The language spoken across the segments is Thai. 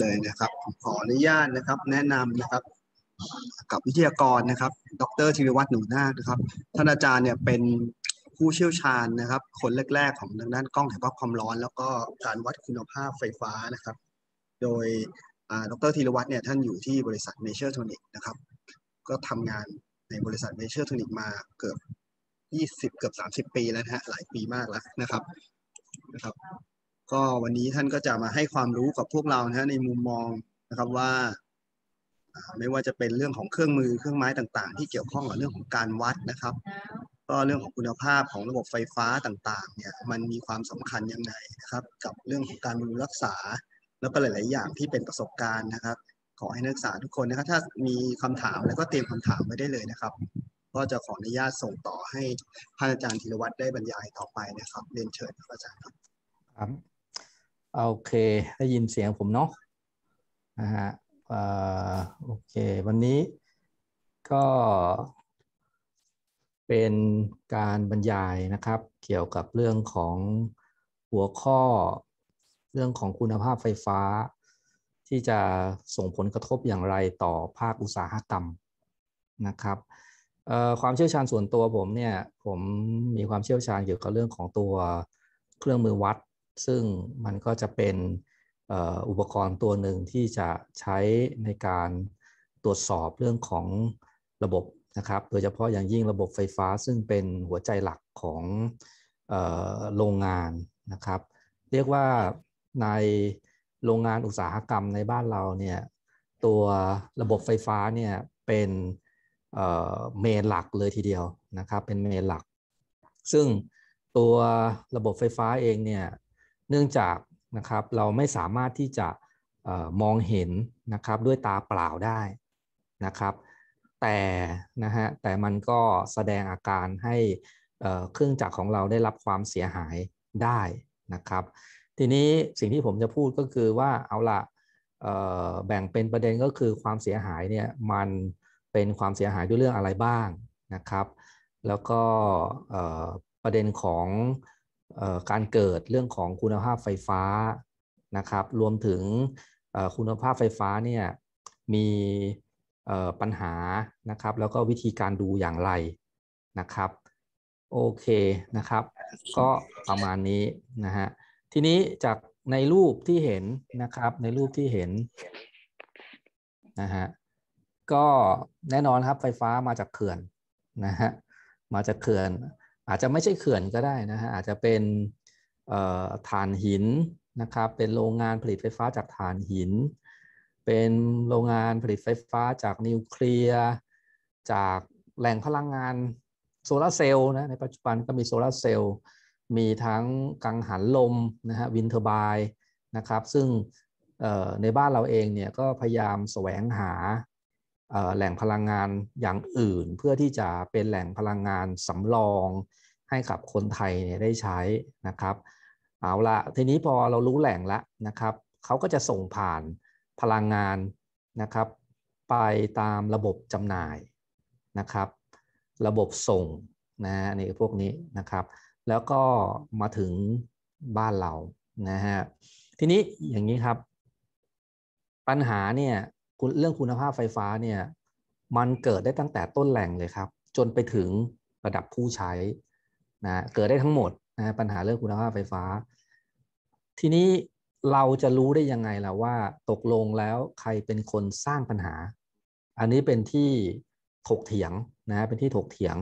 เลยนะครับขออนุญาตนะครับ แนะนำนะครับกับวิทยากรนะครับ ดรธีรวัตรหนูนาคนะครับ ท่านอาจารย์เนี่ยเป็นผู้เชี่ยวชาญนะครับ คนแรกๆ ของทางด้านกล้องถ่ายภาพความร้อน แล้วก็การวัดคุณภาพไฟฟ้านะครับโดยดรธีรวัตรเนี่ยท่านอยู่ที่บริษัทเมเชอร์โทนิกนะครับก็ทำงานในบริษัทเมเชอร์โทนิกมาเกือบ 20 เกือบ 30 ปีแล้วนะฮะหลายปีมากแล้วนะครับนะครับก็วันนี้ท่านก็จะมาให้ความรู้กับพวกเรานะในมุมมองนะครับว่า ไม่ว่าจะเป็นเรื่องของเครื่องมือเครื่องไม้ต่างๆที่เกี่ยวข้องกับเรื่องของการวัดนะครับ ก็เรื่องของคุณภาพของระบบไฟฟ้าต่างๆ เนี่ยมันมีความสำคัญยังไงนะครับ กับเรื่องของการบำรุงรักษา แล้วก็หลาย ๆอย่างที่เป็นประสบการณ์นะครับ ขอให้นักศึกษาทุกคนนะครับถ้ามีคำถามแล้วก็เตรียมคำถามไว้ได้เลยนะครับก็จะขออนุญาตส่งต่อให้พรานอาจารย์ธีรวัตรได้บรรยายต่อไปนะครับเรียนเชิญครับอาจารย์ครับโอเคได้ยินเสียงผมเนาะนะฮะโอเค วันนี้ก็เป็นการบรรยายนะครับ เกี่ยวกับเรื่องของหัวข้อเรื่องของคุณภาพไฟฟ้า ที่จะส่งผลกระทบอย่างไรต่อภาคอุตสาหกรรมนะครับความเชี่ยวชาญส่วนตัวผมเนี่ย ผมมีความเชี่ยวชาญเกี่ยวกับเรื่องของตัวเครื่องมือวัดซึ่งมันก็จะเป็นอุปกรณ์ตัวหนึ่งที่จะใช้ในการตรวจสอบเรื่องของระบบนะครับ โดยเฉพาะอย่างยิ่งระบบไฟฟ้าซึ่งเป็นหัวใจหลักของโรงงานนะครับ เรียกว่าในโรงงานอุตสาหกรรมในบ้านเราเนี่ยตัวระบบไฟฟ้าเนี่ยเป็นเมนหลักเลยทีเดียวนะครับเป็นเมนหลัก ซึ่งตัวระบบไฟฟ้าเองเนี่ยเนื่องจากนะครับเราไม่สามารถที่จะมองเห็นนะครับด้วยตาเปล่าได้นะครับ แต่นะฮะแต่มันก็แสดงอาการให้เครื่องจักรของเราได้รับความเสียหายได้นะครับ ทีนี้สิ่งที่ผมจะพูดก็คือว่าเอาละแบ่งเป็นประเด็นก็คือความเสียหายเนี่ยมันเป็นความเสียหายด้วยเรื่องอะไรบ้างนะครับแล้วก็ประเด็นของการเกิดเรื่องของคุณภาพไฟฟ้านะครับ รวมถึงคุณภาพไฟฟ้าเนี่ยมีปัญหานะครับ แล้วก็วิธีการดูอย่างไรนะครับโอเคนะครับ ก็ประมาณนี้นะฮะทีนี้จากในรูปที่เห็นนะครับในรูปที่เห็นนะฮะก็แน่นอนครับไฟฟ้ามาจากเขื่อนนะฮะมาจากเขื่อนอาจจะไม่ใช่เขื่อนก็ได้นะฮะ อาจจะเป็นถ่านหินนะครับ เป็นโรงงานผลิตไฟฟ้าจากถ่านหิน เป็นโรงงานผลิตไฟฟ้าจากนิวเคลียร์ จากแหล่งพลังงานโซลาเซลล์นะ ในปัจจุบันก็มีโซลาเซลล์ มีทั้งกังหันลมนะฮะ วินเทอร์บายนะครับ ซึ่งในบ้านเราเองเนี่ยก็พยายามแสวงหาแหล่งพลังงานอย่างอื่น เพื่อที่จะเป็นแหล่งพลังงานสำรองให้กับคนไทยเนี่ยได้ใช้นะครับเอาละทีนี้พอเรารู้แหล่งละนะครับเขาก็จะส่งผ่านพลังงานนะครับ ไปตามระบบจำหน่ายนะครับ ระบบส่งนะฮะนี่พวกนี้นะครับ แล้วก็มาถึงบ้านเรานะฮะทีนี้อย่างนี้ครับ ปัญหาเนี่ยเรื่องคุณภาพไฟฟ้าเนี่ยมันเกิดได้ตั้งแต่ต้นแหล่งเลยครับ จนไปถึงระดับผู้ใช้นะเกิดได้ทั้งหมดนะปัญหาเรื่องคุณภาพไฟฟ้า ทีนี้เราจะรู้ได้ยังไงล่ะว่าตกลงแล้วใครเป็นคนสร้างปัญหา อันนี้เป็นที่ถกเถียงนะเป็นที่ถกเถียง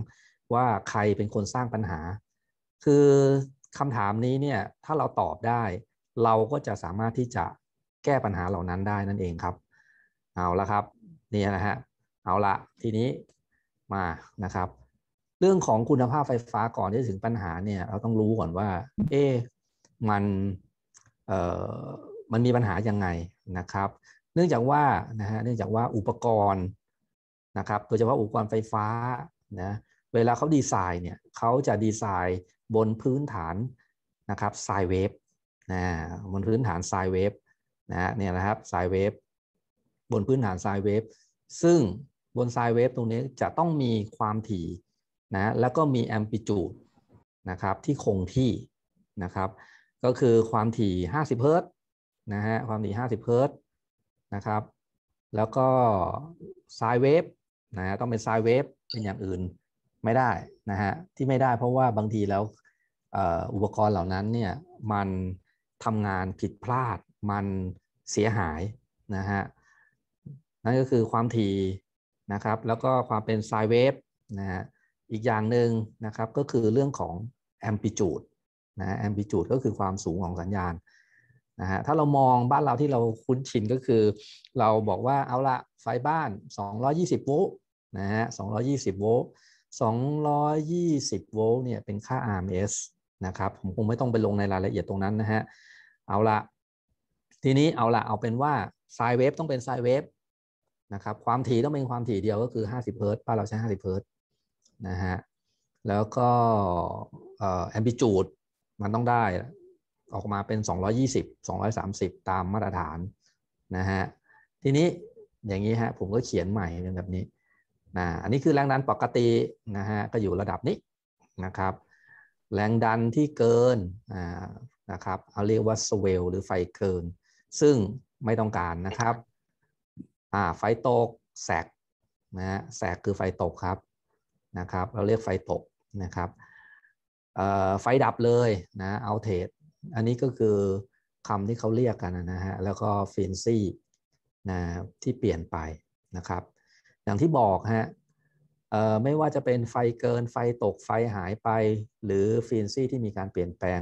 ว่าใครเป็นคนสร้างปัญหา คือคำถามนี้เนี่ยถ้าเราตอบได้ เราก็จะสามารถที่จะแก้ปัญหาเหล่านั้นได้นั่นเองครับ เอาละครับนี่นะฮะเอาละทีนี้มานะครับเรื่องของคุณภาพไฟฟ้าก่อนที่ถึงปัญหาเนี่ยเราต้องรู้ก่อนว่าเอ๊มันเอ่อมันมีปัญหายังไงนะครับเนื่องจากว่านะฮะเนื่องจากว่าอุปกรณ์นะครับโดยเฉพาะอุปกรณ์ไฟฟ้านะเวลาเขาดีไซน์เนี่ยเขาจะดีไซน์บนพื้นฐานนะครับไซเวฟนะบนพื้นฐานไซเวฟนะเนี่ยนะครับไซเวฟบนพื้นฐานไซเวฟซึ่งบนไซเวฟตรงนี้จะต้องมีความถี่นะแล้วก็มีแอมพลิจูดนะครับที่คงที่นะครับ ก็คือความถี่ 50เฮิรตซ์นะฮะ ความถี่50เฮิรตซ์นะครับ แล้วก็ไซเวฟนะฮะต้องเป็นไซเวฟเป็นอย่างอื่นไม่ได้นะฮะที่ไม่ได้เพราะว่าบางทีแล้วอุปกรณ์เหล่านั้นเนี่ยมันทำงานผิดพลาดมันเสียหายนะฮะนั่นก็คือความถี่นะครับ แล้วก็ความเป็นไซเวฟนะฮะอีกอย่างหนึ่งนะครับก็คือเรื่องของแอมพิจูดนะแอมพิจูดก็คือความสูงของสัญญาณนะฮะถ้าเรามองบ้านเราที่เราคุ้นชินก็คือ เราบอกว่าเอาละไฟบ้าน 220โวลต์นะฮะ220โวลต์220โวลต์เนี่ยเป็นค่า RMS นะครับผมคงไม่ต้องไปลงในรายละเอียดตรงนั้นนะฮะ เอาละทีนี้เอาละเอาเป็นว่าไซเวฟต้องเป็นไซเวฟนะครับความถี่ต้องเป็นความถี่เดียวก็คือ 50เฮิร์ตบ้านเราใช้ 50เฮิร์ตนะฮะแล้วก็แอมพลิจูดมันต้องได้ออกมาเป็น 220 230 ตามมาตรฐานนะฮะทีนี้อย่างนี้ฮะผมก็เขียนใหม่เป็นแบบนี้นะอันนี้คือแรงดันปกตินะฮะก็อยู่ระดับนี้นะครับแรงดันที่เกินนะครับเอาเรียกว่าสเวลหรือไฟเกิน ซึ่งไม่ต้องการนะครับ ไฟตกแสกนะฮะแสกคือไฟตกครับนะครับเราเรียกไฟตกนะครับ ไฟดับเลยนะเอาเทดอันนี้ก็คือคำที่เขาเรียกกันนะฮะแล้วก็ฟินซี่นะที่เปลี่ยนไปนะครับ อย่างที่บอกฮะไม่ว่าจะเป็นไฟเกิน ไฟตกไฟหายไป หรือฟินซี่ที่มีการเปลี่ยนแปลง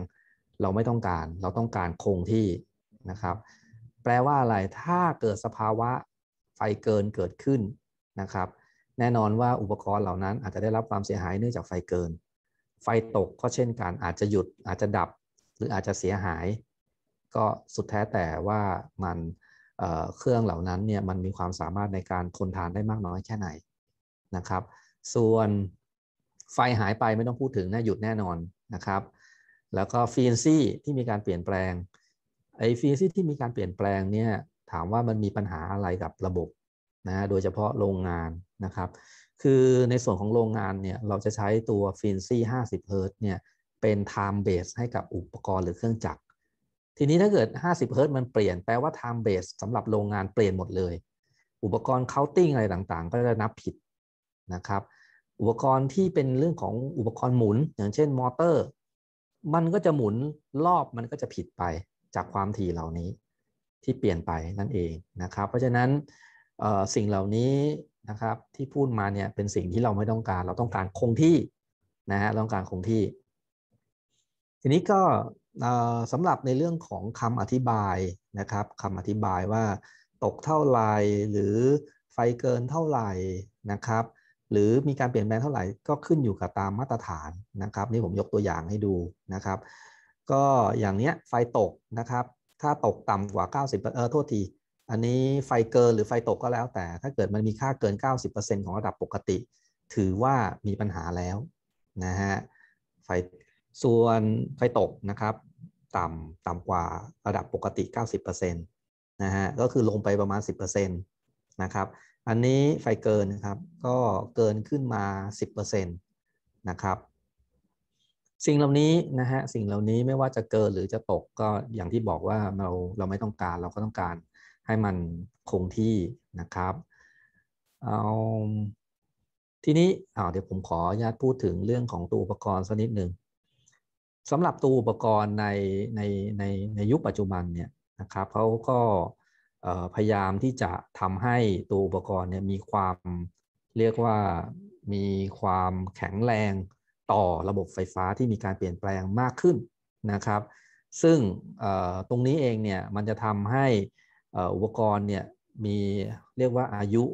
เราไม่ต้องการ เราต้องการคงที่นะครับ แปลว่าอะไร ถ้าเกิดสภาวะไฟเกินเกิดขึ้นนะครับแน่นอนว่าอุปกรณ์เหล่านั้นอาจจะได้รับความเสียหายเนื่องจากไฟเกิน ไฟตกก็เช่นกันอาจจะหยุดอาจจะดับหรืออาจจะเสียหาย ก็สุดแท้แต่ว่ามันเเครื่องเหล่านั้นเนี่ยมันมีความสามารถในการทนทานได้มากน้อยแค่ไหนนะครับ ส่วนไฟหายไปไม่ต้องพูดถึงนะหยุดแน่นอนนะครับแล้วก็ฟีนซี่ที่มีการเปลี่ยนแปลงไอ้ฟีนซี่ที่มีการเปลี่ยนแปลงเนี่ยถามว่ามันมีปัญหาอะไรกับระบบนะโดยเฉพาะโรงงานนะครับ คือในส่วนของโรงงานเนี่ย เราจะใช้ตัวฟินซี่50ิบเนี่ย เป็นไทม์เบสให้กับอุปกรณ์หรือเครื่องจักร ทีนี้ถ้าเกิด 50 h z มันเปลี่ยน แปลว่าไทม์เบสสำหรับโรงงานเปลี่ยนหมดเลย อุปกรณ์เคาน์ติ้งอะไรต่างๆ ก็จะนับผิดนะครับ อุปกรณ์ที่เป็นเรื่องของอุปกรณ์หมุน อย่างเช่นมอเตอร์ มันก็จะหมุนรอบมันก็จะผิดไป จากความถี่เหล่านี้ ที่เปลี่ยนไปนั่นเองนะครับ เพราะฉะนั้นสิ่งเหล่านี้นะครับที่พูดมาเนี่ยเป็นสิ่งที่เราไม่ต้องการ เราต้องการคงที่นะฮะต้องการคงที่ ทีนี้ก็สำหรับในเรื่องของคำอธิบายนะครับคำอธิบายว่าตกเท่าไหร่ หรือไฟเกินเท่าไหร่นะครับ หรือมีการเปลี่ยนแปลงเท่าไหร่ก็ขึ้นอยู่กับตามมาตรฐานนะครับนี่ผมยกตัวอย่างให้ดูนะครับ ก็อย่างเนี้ยไฟตกนะครับถ้าตกต่ำกว่า 90เออโทษทีอันนี้ไฟเกินหรือไฟตกก็แล้วแต่ ถ้าเกิดมันมีค่าเกิน 90%ของระดับปกติ ถือว่ามีปัญหาแล้วนะฮะ ไฟ ส่วนไฟตกนะครับ ต่ำต่ำกว่าระดับปกติ 90%นะฮะ ก็คือลงไปประมาณ 10%นะครับ อันนี้ไฟเกินครับ ก็เกินขึ้นมา10%นะครับ สิ่งเหล่านี้นะฮะ สิ่งเหล่านี้ไม่ว่าจะเกินหรือจะตกก็อย่างที่บอกว่าเราเราไม่ต้องการเราก็ต้องการให้มันคงที่นะครับ เอา ทีนี้เเดี๋ยวผมขออนุญาตพูดถึงเรื่องของตัวอุปกรณ์สักนิดหนึ่งสำหรับตัวอุปกรณ์ใน ใน ใน ในยุคปัจจุบันเนี่ยนะครับเขาก็พยายามที่จะทำให้ตัวอุปกรณ์เนี่ยมีความเรียกว่ามีความแข็งแรงต่อระบบไฟฟ้าที่มีการเปลี่ยนแปลงมากขึ้นนะครับ ซึ่งตรงนี้เองเนี่ยมันจะทำให้อุปกรณ์เนี่ยมีเรียกว่าอายุ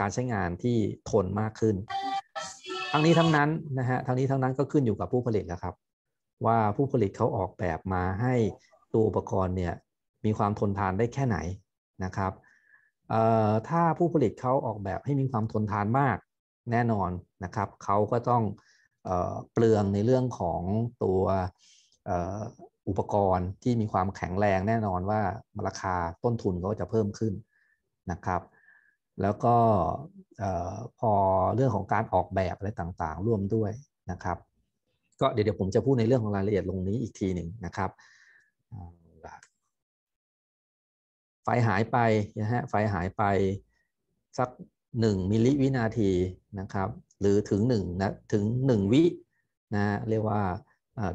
การใช้งานที่ทนมากขึ้น ทั้งนี้ทั้งนั้นนะฮะทั้งนี้ทั้งนั้นก็ขึ้นอยู่กับผู้ผลิตแล้วครับ ว่าผู้ผลิตเขาออกแบบมาให้ตัวอุปกรณ์เนี่ยมีความทนทานได้แค่ไหนนะครับถ้าผู้ผลิตเขาออกแบบให้มีความทนทานมากแน่นอนนะครับเขาก็ต้องเปลืองในเรื่องของตัวอุปกรณ์ที่มีความแข็งแรงแน่นอนว่าราคาต้นทุนก็จะเพิ่มขึ้นนะครับ แล้วก็พอเรื่องของการออกแบบอะไรต่างๆร่วมด้วยนะครับ ก็เดี๋ยวผมจะพูดในเรื่องของรายละเอียดลงนี้อีกทีหนึ่งนะครับไฟหายไปนะฮะไฟหายไปสัก 1 มิลลิวินาทีนะครับ หรือถึง1นะถึง 1 วินะเรียกว่า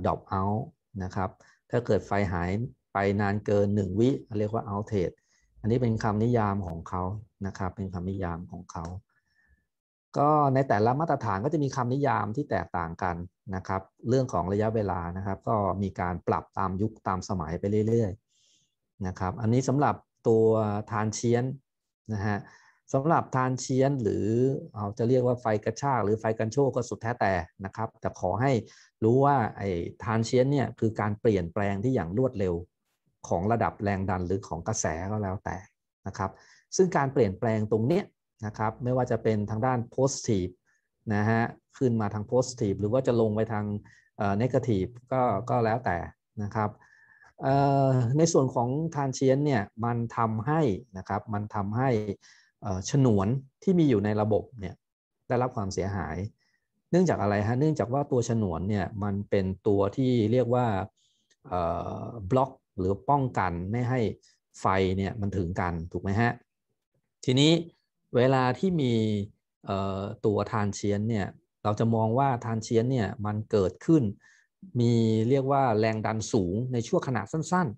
ดรอปเอาท์นะครับถ้าเกิดไฟหายไปนานเกิน 1 วิ เรียกว่า outage อันนี้เป็นคำนิยามของเขานะครับ เป็นคำนิยามของเขา ก็ในแต่ละมาตรฐานก็จะมีคำนิยามที่แตกต่างกันนะครับ เรื่องของระยะเวลา นะครับ ก็มีการปรับตามยุคตามสมัยไปเรื่อยๆ นะครับ อันนี้สำหรับตัวทานเชียน นะฮะสำหรับทานเชียนหรือเอาจะเรียกว่าไฟกระชากหรือไฟกันโชกก็สุดแท้แต่นะครับแต่ขอให้รู้ว่าไอ้ทานเชียนเนี่ย คือการเปลี่ยนแปลงที่อย่างรวดเร็วของระดับแรงดันหรือของกระแสก็แล้วแต่นะครับซึ่งการเปลี่ยนแปลงตรงเนี้ยนะครับไม่ว่าจะเป็นทางด้าน p o s i t i v นะฮะขึ้นมาทาง p o s i t i v หรือว่าจะลงไปทาง negative ก็ก็แล้วแต่นะครับในส่วนของทานเชียนเนี่ยมันทำให้นะครับมันทำให้ฉนวนที่มีอยู่ในระบบเนี่ยได้รับความเสียหาย เนื่องจากอะไรฮะเนื่องจากว่าตัวฉนวนเนี่ยมันเป็นตัวที่เรียกว่าบล็อกหรือป้องกันไม่ให้ไฟเนี่ยมันถึงกันถูกไหมฮะทีนี้เวลาที่มีตัวทานเชียนเนี่ยเราจะมองว่าทานเชียนเนี่ยมันเกิดขึ้น มีเรียกว่าแรงดันสูงในช่วงขณะสั้น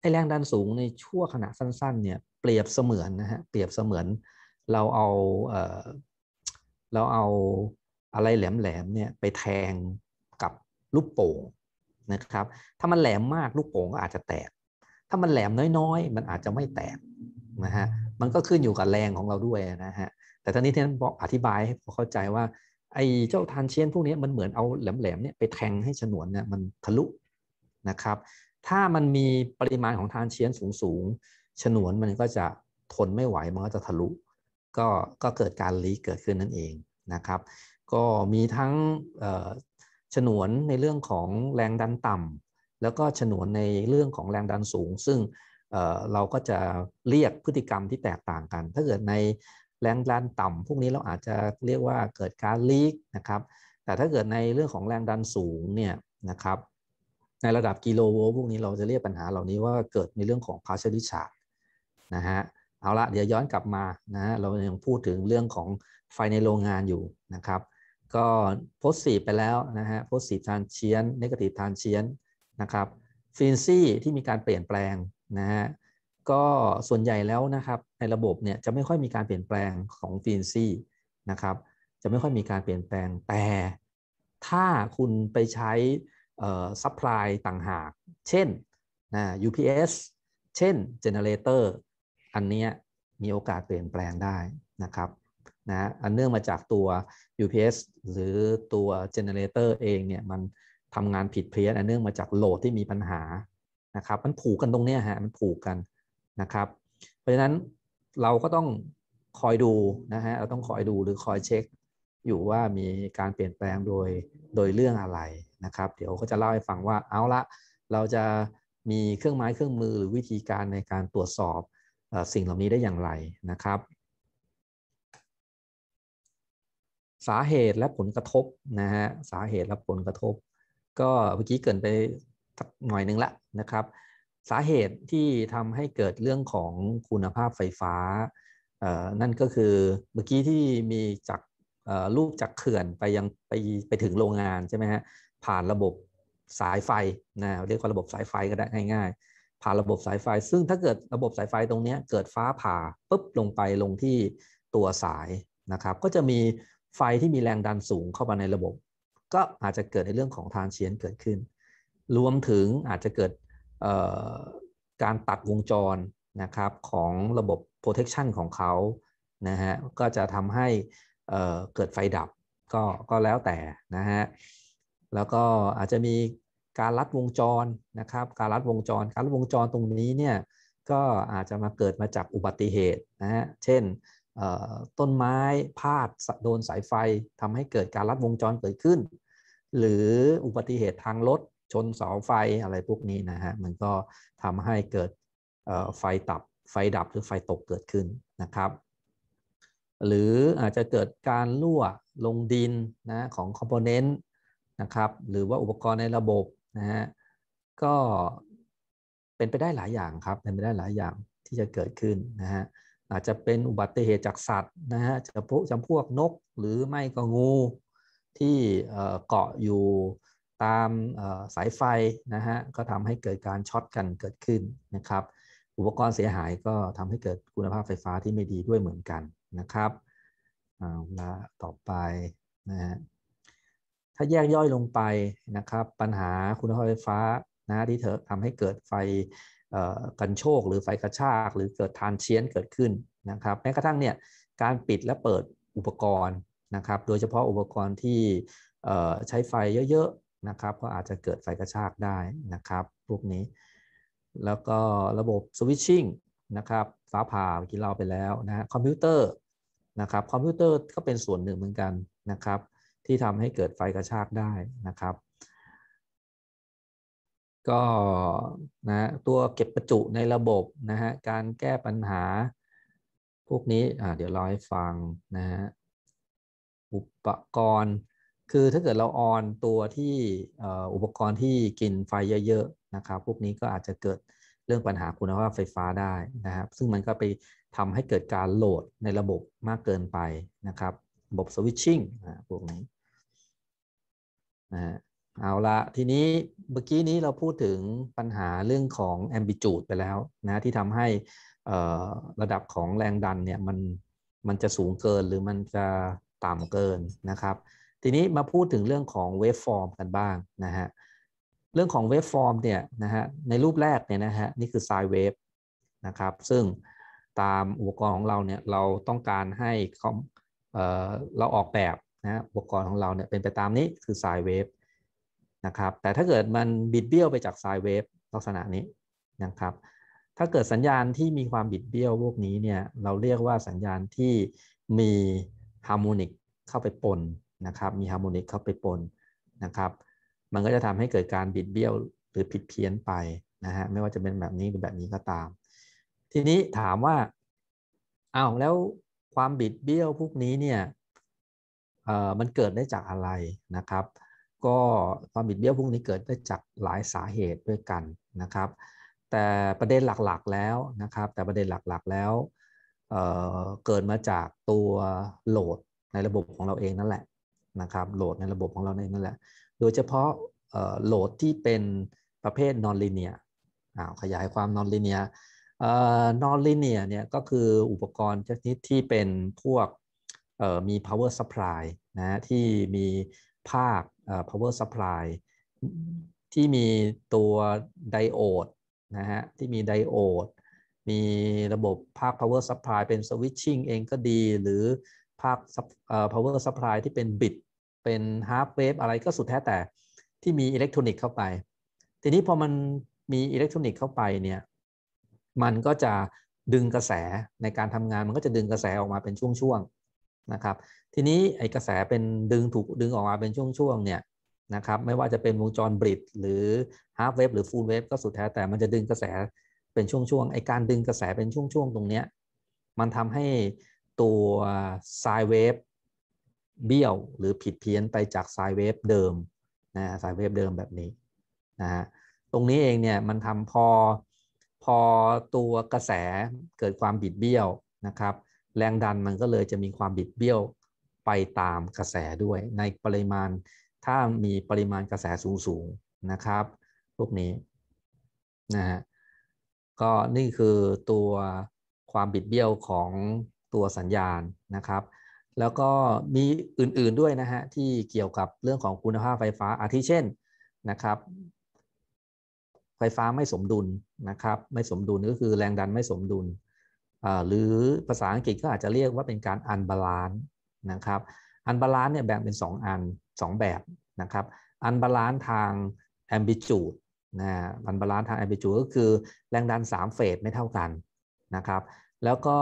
ไอ้แรงดันสูงในชั่วขณะสั้นๆเนี่ยเปรียบเสมือนนะฮะเปรียบเสมือน เราเอาเเราเอาอะไรแหลมๆเนี่ยไปแทงกับลูกโป่งนะครับถ้ามันแหลมมากลูกโป่งก็อาจจะแตก ถ้ามันแหลมน้อย ๆ มันอาจจะไม่แตกนะฮะมันก็ขึ้นอยู่กับแรงของเราด้วยนะฮะแต่ตอนนี้ท่านบอกอธิบายให้พอเข้าใจว่าไอ้เจ้าทานเชียนพวกนี้มันเหมือนเอาแหลมๆเนี่ยไปแทงให้ฉนวนเนี่ยมันทะลุนะครับถ้ามันมีปริมาณของทานเชียนสูงสูงฉนวนมันก็จะทนไม่ไหว มันก็จะทะลุ ก็ก็เกิดการลีกเกิดขึ้นนั่นเองนะครับ ก็มีทั้งฉนวนในเรื่องของแรงดันต่ำ แล้วก็ฉนวนในเรื่องของแรงดันสูง ซึ่งเราก็จะเรียกพฤติกรรมที่แตกต่างกัน ถ้าเกิดในแรงดันต่ำ พวกนี้เราอาจจะเรียกว่าเกิดการลีกนะครับ แต่ถ้าเกิดในเรื่องของแรงดันสูงเนี่ยนะครับในระดับกิโลโวลต์พวกนี้เราจะเรียกปัญหาเหล่านี้ว่าเกิดในเรื่องของ partial discharge นะฮะเอาละเดี๋ยวย้อนกลับมานะเรายังพูดถึงเรื่องของไฟในโรงงานอยู่นะครับก็โพสตีไปแล้วนะฮะโพสตีทานเชียนเนกเกีฟทานเชียนนะครับฟินซี่ที่มีการเปลี่ยนแปลงนะฮะก็ส่วนใหญ่แล้วนะครับ ในระบบเนี่ยจะไม่ค่อยมีการเปลี่ยนแปลงของฟินซี่นะครับจะไม่ค่อยมีการเปลี่ยนแปลงแต่ถ้าคุณไปใช้ซัพพลายต่างหาก เช่นนะ UPS เช่นเจเนเรเตอร์อันนี้มีโอกาสเปลี่ยนแปลงได้นะครับนะอันเนื่องมาจากตัว UPS หรือตัวเจเนเรเตอร์เองเนี่ย มันทำงานผิดเพี้ยนอันเนื่องมาจากโหลดที่มีปัญหานะครับมันผูกกันตรงนี้ฮะมันผูกกันนะครับ เพราะฉะนั้นเราก็ต้องคอยดูนะฮะเราต้องคอยดูหรือคอยเช็คอยู่ว่ามีการเปลี่ยนแปลงโดยโดยเรื่องอะไรนะครับ เดี๋ยวก็จะเล่าให้ฟังว่าเอาละ เราจะมีเครื่องไม้เครื่องมือหรือวิธีการในการตรวจสอบสิ่งเหล่านี้ได้อย่างไรนะครับ สาเหตุและผลกระทบนะฮะสาเหตุและผลกระทบ ก็เมื่อกี้เกินไปหน่อยนึงละนะครับ สาเหตุที่ทำให้เกิดเรื่องของคุณภาพไฟฟ้านั่นก็คือเมื่อกี้ที่มีจากลูกจากเขื่อนไปยังไปไปถึงโรงงานใช่ไหมฮะ ผ่านระบบสายไฟนะเรียกว่าระบบสายไฟก็ได้ง่ายๆ ผ่านระบบสายไฟซึ่งถ้าเกิดระบบสายไฟตรงนี้เกิดฟ้าผ่าปุ๊บลงไปลงที่ตัวสายนะครับ ก็จะมีไฟที่มีแรงดันสูงเข้ามาในระบบ ก็อาจจะเกิดในเรื่องของทานเชียนเกิดขึ้น รวมถึงอาจจะเกิดการตัดวงจรนะครับของระบบ protection ของเขานะฮะก็จะทำให้เเกิดไฟดับก็ก็แล้วแต่นะฮะแล้วก็อาจจะมีการลัดวงจรนะครับ การลัดวงจรการลัดวงจรตรงนี้เนี่ยก็อาจจะมาเกิดมาจากอุบัติเหตุนะฮะเช่นต้นไม้พาดโดนสายไฟทำให้เกิดการลัดวงจรเกิดขึ้น หรืออุบัติเหตุทางรถชนเสาไฟอะไรพวกนี้นะฮะมันก็ทำให้เกิดไฟตับไฟดับหรือไฟตกเกิดขึ้นนะครับหรืออาจจะเกิดการรั่วลงดินนะของคอมโพเนนต์นะครับหรือว่าอุปกรณ์ในระบบนะฮะก็เป็นไปได้หลายอย่างครับ เป็นไปได้หลายอย่างที่จะเกิดขึ้นนะฮะอาจจะเป็นอุบัติเหตุจากสัตว์นะฮะจำพวกจำพวกนกหรือไม่ก็งูที่เกาะอยู่ตามสายไฟนะฮะก็ทำให้เกิดการช็อตกันเกิดขึ้นนะครับอุปกรณ์เสียหายก็ทำให้เกิดคุณภาพไฟฟ้าที่ไม่ดีด้วยเหมือนกันนะครับละต่อไปนะฮะถ้าแยกย่อยลงไปนะครับ ปัญหาคุณภาพไฟฟ้านะที่เธอทำให้เกิดไฟกันโชกหรือไฟกระชาก หรือเกิดทานเชียนเกิดขึ้นนะครับ แม้กระทั่งเนี่ย การปิดและเปิดอุปกรณ์ นะครับ โดยเฉพาะอุปกรณ์ที่ใช้ไฟเยอะ ๆ นะครับก็อาจจะเกิดไฟกระชากได้นะครับพวกนี้ แล้วก็ระบบสวิตชิ่งนะครับฟ้าผ่าเมื่อกี้เราไปแล้วนะคอมพิวเตอร์นะครับคอมพิวเตอร์ก็เป็นส่วนหนึ่งเหมือนกันนะครับ ที่ทำให้เกิดไฟกระชากได้นะครับก็นะตัวเก็บประจุในระบบนะฮะการแก้ปัญหา พวกนี้อ่าเดี๋ยวเราให้ฟังนะฮะอุปกรณ์ คือถ้าเกิดเราออนตัวที่อุปกรณ์ที่กินไฟเยอะๆนะครับ พวกนี้ก็อาจจะเกิดเรื่องปัญหาคุณภาพไฟฟ้าได้นะครับ ซึ่งมันก็ไปทำให้เกิดการโหลดในระบบมากเกินไปนะครับระบบสวิตชิ่งพวกนี้นะเอาละทีนี้เมื่อกี้นี้เราพูดถึงปัญหาเรื่องของแอมบิจูดไปแล้วนะที่ทำให้ระดับของแรงดันเนี่ยมันมันจะสูงเกินหรือมันจะต่ำเกินนะครับทีนี้มาพูดถึงเรื่องของเวฟฟอร์มกันบ้างนะฮะเรื่องของเวฟฟอร์มเนี่ยนะฮะในรูปแรกเนี่ยนะฮะนี่คือไซเวฟนะครับ ซึ่งตามอุปกรณ์ของเราเนี่ยเราต้องการให้เออเราออกแบบนะอุปกรณ์ของเราเนี่ยเป็นไปตามนี้คือไซเวฟนะครับแต่ถ้าเกิดมันบิดเบี้ยวไปจากไซเวฟลักษณะนี้นะครับ ถ้าเกิดสัญญาณที่มีความบิดเบี้ยวพวกนี้เนี่ยเราเรียกว่าสัญญาณที่มีฮาร์โมนิกเข้าไปปนนะครับ มีฮาร์โมนิกเข้าไปปนนะครับมันก็จะทำให้เกิดการบิดเบี้ยวหรือผิดเพี้ยนไปนะฮะไม่ว่าจะเป็นแบบนี้หรือแบบนี้ก็ตาม ทีนี้ถามว่าอ้าวแล้วความบิดเบี้ยวพวกนี้เนี่ยเอ่อมันเกิดได้จากอะไรนะครับ ก็ความบิดเบี้ยวพวกนี้เกิดได้จากหลายสาเหตุด้วยกันนะครับ แต่ประเด็นหลักๆแล้วนะครับ แต่ประเด็นหลักๆแล้วเเกิดมาจากตัวโหลดในระบบของเราเองนั่นแหละนะครับโหลดในระบบของเราเองนั่นแหละโดยเฉพาะโหลดที่เป็นประเภท nonlinear ขยายความ nonlinear nonlinear เนี่ยก็คืออุปกรณ์ชนิดที่เป็นพวกมี power supply นะที่มีภาค power supply ที่มีตัวไดโอดนะฮะที่มีไดโอด มีระบบภาค power supply เป็น switching เองก็ดีหรือภาค power supply ที่เป็นบิตเป็นฮาร์ปเวฟอะไรก็สุดแท้แต่ที่มีอิเล็กทรอนิกส์เข้าไป ทีนี้พอมันมีอิเล็กทรอนิกส์เข้าไปเนี่ย มันก็จะดึงกระแสในการทำงานมันก็จะดึงกระแสออกมาเป็นช่วงๆนะครับ ทีนี้ไอ้กระแสเป็นดึงถูกดึงออกมาเป็นช่วงๆเนี่ยนะครับไม่ว่าจะเป็นวงจรบริดหรือฮาร์ฟเวฟหรือฟูลเวฟก็สุดแท้แต่ มันจะดึงกระแสเป็นช่วงๆไอ้การดึงกระแสเป็นช่วงๆตรงเนี้ยมันทำให้ตัวไซเวฟเบี้ยว หรือผิดเพี้ยนไปจากสายเวฟเดิมนะสายเวฟเดิมแบบนี้นะฮะตรงนี้เองเนี่ยมันทำพอพอตัวกระแสเกิดความบิดเบี้ยวนะครับแรงดันมันก็เลยจะมีความบิดเบี้ยวไปตามกระแสด้วยในปริมาณถ้ามีปริมาณกระแสสูงๆนะครับ พวกนี้นะฮะก็นี่คือตัวความบิดเบี้ยวของตัวสัญญาณนะครับแล้วก็มีอื่นๆด้วยนะฮะ ที่เกี่ยวกับเรื่องของคุณภาพไฟฟ้าอาทิเช่น นะครับ ไฟฟ้าไม่สมดุลนะครับไม่สมดุลก็คือแรงดันไม่สมดุล หรือภาษาอังกฤษก็อาจจะเรียกว่าเป็นการอันบาลานซ์นะครับอันบาลานซ์เนี่ยแบ่งเป็น 2 อัน 2 แบบ นะครับอันบาลานซ์ทางแอมบิจูดนะอันบาลานซ์ทางแอมบิจูดก็คือแรงดัน3เฟสไม่เท่ากัน นะครับ แล้วก็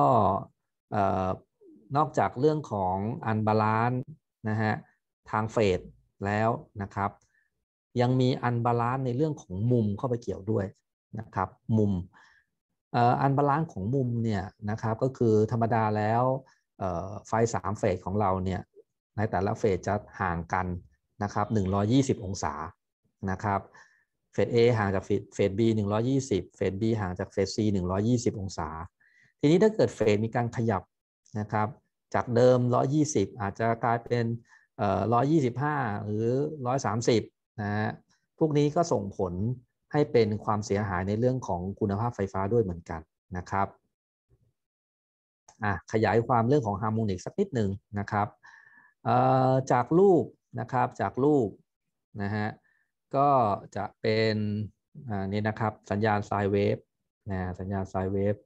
นอกจากเรื่องของอันบาลานซ์นะฮะทางเฟสแล้วนะครับยังมีอันบาลานซ์ในเรื่องของมุมเข้าไปเกี่ยวด้วยนะครับมุมอันบาลานซ์ของมุมเนี่ยนะครับก็คือธรรมดาแล้วไฟสามเฟสของเราเนี่ยในแต่ละเฟสจะห่างกันนะครับ120 องศานะครับเฟส A ห่างจากเฟส B 120เฟส B ห่างจากเฟส C 120 องศา ทีนี้ถ้าเกิดเฟสมีการขยับนะครับจากเดิม 120 อาจจะกลายเป็น 125 หรือ 130 นะฮะ พวกนี้ก็ส่งผลให้เป็นความเสียหายในเรื่องของคุณภาพไฟฟ้าด้วยเหมือนกันนะครับ อ่ะ ขยายความเรื่องของฮาร์โมนิกสักนิดหนึ่งนะครับจากรูปนะครับ จากรูปนะฮะ ก็จะเป็นนี่นะครับ สัญญาณไซเวฟ นะสัญญาณไซเวฟ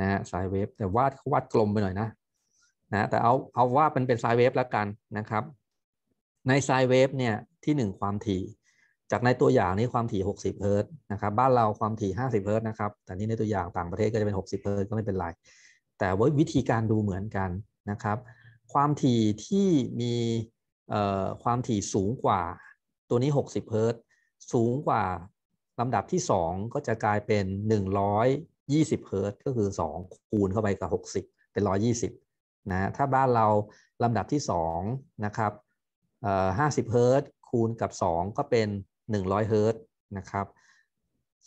นะฮะสายเวฟแต่วาดเขาวาดกลมไปหน่อยนะนะแต่เอาเอาว่ามันเป็นสายเวฟแล้วกันนะครับ ในสายเวฟเนี่ยที่ 1 ความถี่ จากในตัวอย่างนี้ความถี่60เฮิร์ตนะครับ บ้านเราความถี่50เฮิร์ตนะครับแต่นี่ในตัวอย่างต่างประเทศก็จะเป็น60เฮิร์ตก็ไม่เป็นไร แต่ววิธีการดูเหมือนกันนะครับ ความถี่ที่มีความถี่สูงกว่าตัวนี้60เฮิร์ตสูงกว่าลำดับที่ 2 ก็จะกลายเป็น 100 20เฮิร์ตก็คือ 2 คูณเข้าไปกับ60เป็น120 นะถ้าบ้านเราลำดับที่ 2 นะครับห้าสิบเฮิร์ตคูณกับ 2 ก็เป็น100เฮิร์ตนะครับ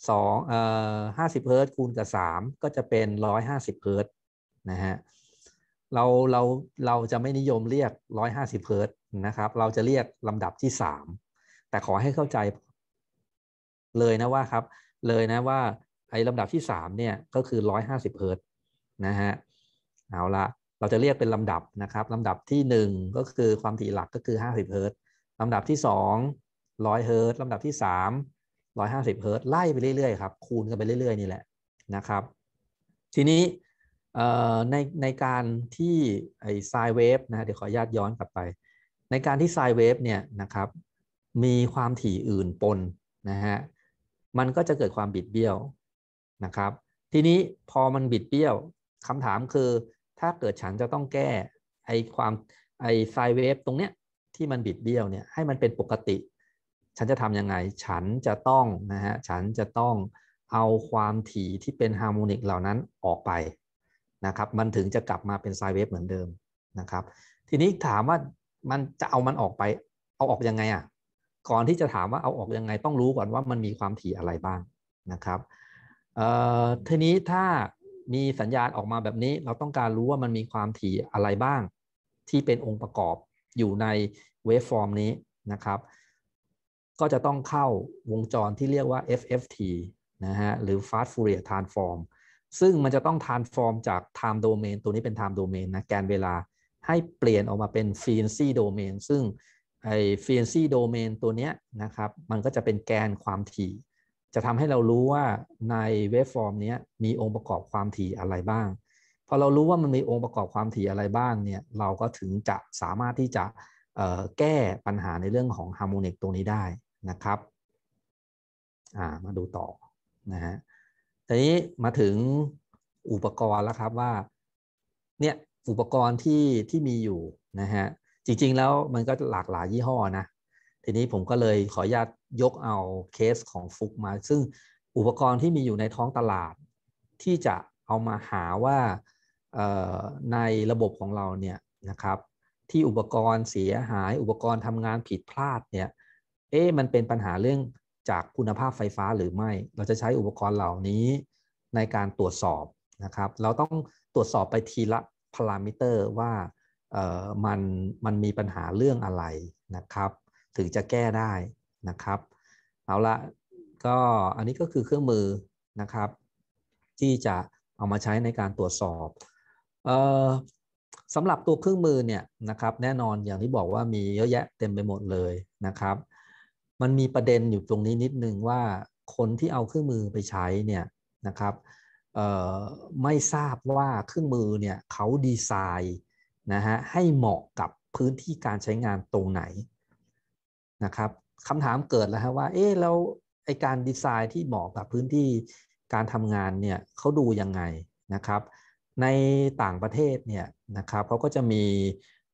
สองเอ่อห้าสิบเฮิร์ตคูณกับ 3 ก็จะเป็นร้อยหาสิบเฮิร์ตนะฮะเราเราเราจะไม่นิยมเรียกร้อยหาสิบเฮิร์ตนะครับ เราจะเรียกลำดับที่ 3 แต่ขอให้เข้าใจ เลยนะว่าครับ เลยนะว่าไอ้ลำดับที่3เนี่ยก็คือ 150เฮิร์ตนะฮะเอาละเราจะเรียกเป็นลำดับนะครับลำดับที่ 1 ก็คือความถี่หลักก็คือ 50เฮิร์ตลำดับที่ 2 100เฮิร์ตลำดับที่ 3 150เฮิร์ตไล่ไปเรื่อยๆครับคูณกันไปเรื่อยๆนี่แหละนะครับทีนี้ในในการที่ไอไซเวฟนะเดี๋ยวขออนุญาตย้อนกลับไป ในการที่ไซเวฟเนี่ยนะครับมีความถี่อื่นปนนะฮะมันก็จะเกิดความบิดเบี้ยวนะครับทีนี้พอมันบิดเบี้ยวคำถามคือ ถ้าเกิดฉันจะต้องแก้ไอความไอไซเวฟตรงเนี้ยที่มันบิดเบี้ยวเนี่ยให้มันเป็นปกติ ฉันจะทำยังไงฉันจะต้องนะฮะฉันจะต้องเอาความถี่ที่เป็นฮาร์โมนิกเหล่านั้นออกไปนะครับ มันถึงจะกลับมาเป็นไซเวฟเหมือนเดิมนะครับ ทีนี้ถามว่ามันจะเอามันออกไป เอาออกยังไงอะ่ะก่อนที่จะถามว่าเอาออกยังไงต้องรู้ก่อนว่ามันมีความถี่อะไรบ้างนะครับทีนี้ถ้ามีสัญญาณออกมาแบบนี้ เราต้องการรู้ว่ามันมีความถี่อะไรบ้างที่เป็นองค์ประกอบอยู่ในเวฟฟอร์มนี้นะครับ ก็จะต้องเข้าวงจรที่เรียกว่า FFT นะฮะหรือ Fast Fourier Transform ซึ่งมันจะต้อง transform จาก time domain ตัวนี้เป็น time domain นะแกนเวลาให้เปลี่ยนออกมาเป็น frequency domain ซึ่งไอ้ frequency domain ตัวเนี้ยนะครับ มันก็จะเป็นแกนความถี่จะทำให้เรารู้ว่าในเวฟฟอร์มนี้มีองค์ประกอบความถี่อะไรบ้างพอเรารู้ว่ามันมีองค์ประกอบความถี่อะไรบ้างเนี่ยเราก็ถึงจะสามารถที่จะแก้ปัญหาในเรื่องของฮาร์โมนิกตรงนี้ได้นะครับมาดูต่อนะฮะทีนี้มาถึงอุปกรณ์แล้วครับว่าเนี่ยอุปกรณ์ที่ที่มีอยู่นะฮะจริงๆแล้วมันก็หลากหลายยี่ห้อนะทีนี้ผมก็เลยขออนุญาตยกเอาเคสของฟุกมา ซึ่งอุปกรณ์ที่มีอยู่ในท้องตลาด ที่จะเอามาหาว่าในระบบของเราเนี่ยนะครับที่อุปกรณ์เสียหายอุปกรณ์ทำงานผิดพลาดเนี่ยเอ๊ะมันเป็นปัญหาเรื่องจากคุณภาพไฟฟ้าหรือไม่ เราจะใช้อุปกรณ์เหล่านี้ในการตรวจสอบนะครับเราต้องตรวจสอบไปทีละพารามิเตอร์ว่ามันมันมีปัญหาเรื่องอะไรนะครับ ถึงจะแก้ได้นะครับเอาละก็อันนี้ก็คือเครื่องมือนะครับ ที่จะเอามาใช้ในการตรวจสอบสำหรับตัวเครื่องมือเนี่ยนะครับ แน่นอนอย่างที่บอกว่ามีเยอะแยะเต็มไปหมดเลยนะครับ มันมีประเด็นอยู่ตรงนี้นิดนึงว่าคนที่เอาเครื่องมือไปใช้เนี่ยนะครับไม่ทราบว่าเครื่องมือเนี่ยเขาดีไซน์นะฮะให้เหมาะกับพื้นที่การใช้งานตรงไหนนะครับคำถามเกิดแล้วฮะว่าเอ๊ะแล้วไอการดีไซน์ที่เหมาะกับพื้นที่การทำงานเนี่ยเขาดูยังไงนะครับ ในต่างประเทศเนี่ยนะครับเขาก็จะมี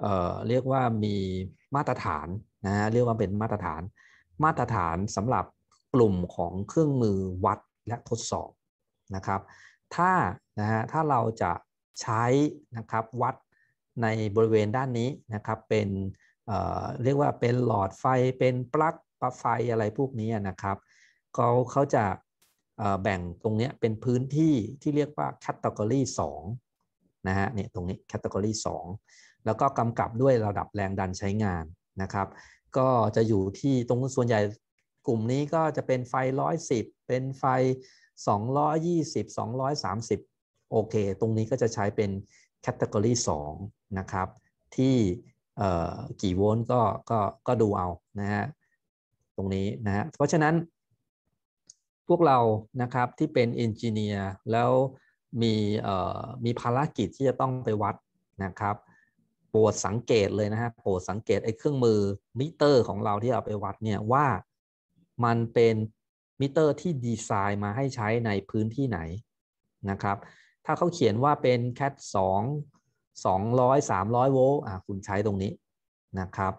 เอ่อเรียกว่ามีมาตรฐานนะฮะเรียกว่าเป็นมาตรฐานมาตรฐานสำหรับกลุ่มของเครื่องมือวัดและทดสอบนะครับถ้านะฮะถ้าเราจะใช้นะครับวัดในบริเวณด้านนี้นะครับเป็นเรียกว่าเป็นหลอดไฟเป็น ปลั๊กปลั๊กไฟอะไรพวกนี้นะครับเขาเขาจะแบ่งตรงนี้เป็นพื้นที่ที่เรียกว่าแคตตากรีสองนะฮะเนี่ยตรงนี้แคตตากรีสองแล้วก็กำกับด้วย ระดับแรงดันใช้งานนะครับ ก็จะอยู่ที่ ตรงส่วนใหญ่กลุ่มนี้ก็จะเป็นไฟ 110 เป็นไฟ 220 230 โอเค ตรงนี้ก็จะใช้เป็นแคตตากรี2นะครับ ที่กี่โวลต์ก็ก็ก็ดูเอา นะฮะตรงนี้นะฮะเพราะฉะนั้น พวกเรานะครับที่เป็นเอนจิเนียร์แล้วมีมีภารกิจที่จะต้องไปวัดนะครับ โปรดสังเกตเลยนะฮะโปรดสังเกตไอ้เครื่องมือมิเตอร์ของเราที่เอาไปวัดเนี่ยว่ามันเป็นมิเตอร์ที่ดีไซน์มาให้ใช้ในพื้นที่ไหนนะครับ ถ้าเขาเขียนว่าเป็นตสอ2 200 300โวลต์คุณใช้ตรงนี้นะครับ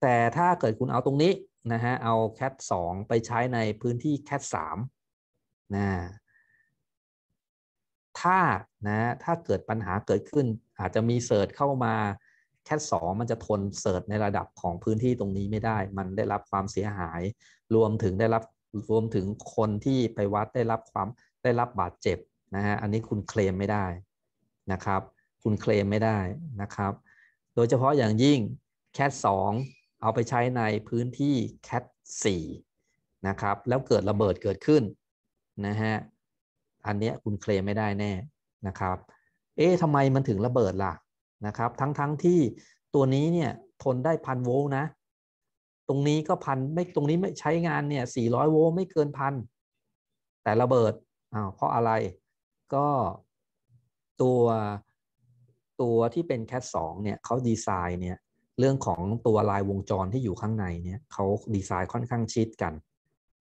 แต่ถ้าเกิดคุณเอาตรงนี้นะฮะเอา cat 2ไปใช้ในพื้นที่ cat 3นะถ้านะถ้าเกิดปัญหาเกิดขึ้นอาจจะมีเสิร์ชเข้ามาแคตสองมันจะทนเสิร์ชในระดับของพื้นที่ตรงนี้ไม่ได้ มันได้รับความเสียหาย รวมถึงได้รับรวมถึงคนที่ไปวัดได้รับความได้รับบาดเจ็บนะฮะอันนี้คุณเคลมไม่ได้นะครับคุณเคลมไม่ได้นะครับ โดยเฉพาะอย่างยิ่ง Cat 2เอาไปใช้ในพื้นที่ Cat 4นะครับแล้วเกิดระเบิดเกิดขึ้นนะฮะอันนี้คุณเคลมไม่ได้แน่นะครับเอ๊ะทำไมมันถึงระเบิดล่ะนะครับ ทั้งๆทที่ตัวนี้เนี่ยทนได้พันโวล์นะตรงนี้ก็พันไม่ตรงนี้ไม่ใช้งานเนี่ย400โวล์ไม่เกินพันแต่ระเบิดอ้าวเพราะอะไรก็ตัวตัวที่เป็นแคสสเนี่ยเขาดีไซน์เนี่ยเรื่องของตัวลายวงจรที่อยู่ข้างใน เนี่ยเขาดีไซน์ค่อนข้างชิดกัน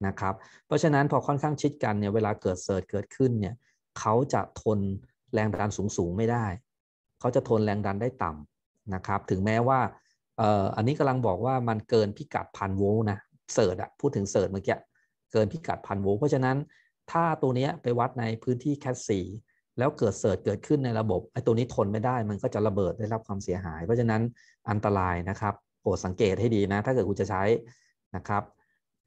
นะครับเพราะฉะนั้นพอค่อนข้างชิดกันเนี่ยเวลาเกิดเสิร์ชเกิดขึ้นเนี่ยเขาจะทนแรงดันสูงสูงไม่ได้เขาจะทนแรงดันได้ต่ำนะครับถึงแม้ว่า อันนี้กำลังบอกว่ามันเกินพิกัดพันโวลต์นะเสิร์ชอะพูดถึงเสิร์ชเมื่อกี้เกินพิกัดพันโวลต์เพราะฉะนั้นถ้าตัวนี้ไปวัดในพื้นที่แคสีแล้วเกิดเสิร์ชเกิดขึ้นในระบบไอ้ตัวนี้ทนไม่ได้ มันก็จะระเบิดได้รับความเสียหาย เพราะฉะนั้นอันตรายนะครับ โปรดสังเกตให้ดีนะ ถ้าเกิดคุณจะใช้นะครับ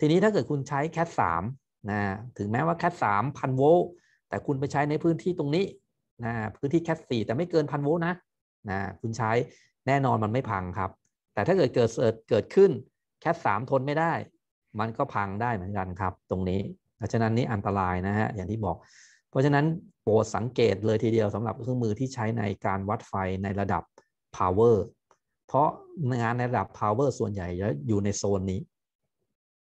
ทีนี้ถ้าเกิดคุณใช้แคทสามนะถึงแม้ว่าแคทสามพันโวลต์แต่คุณไปใช้ในพื้นที่ตรงนี้นะพื้นที่แคทสี่แต่ไม่เกินพันโวลต์นะนะคุณใช้แน่นอนมันไม่พังครับแต่ถ้าเกิดเกิดเกิดขึ้นแคทสามทนไม่ได้ มันก็พังได้เหมือนกันครับตรงนี้ เพราะฉะนั้นนี่อันตรายนะฮะอย่างที่บอกเพราะฉะนั้นโปรดสังเกตเลยทีเดียวสำหรับเครื่องมือที่ใช้ในการวัดไฟในระดับ power เพราะงานในระดับ power ส่วนใหญ่จะอยู่ในโซนนี้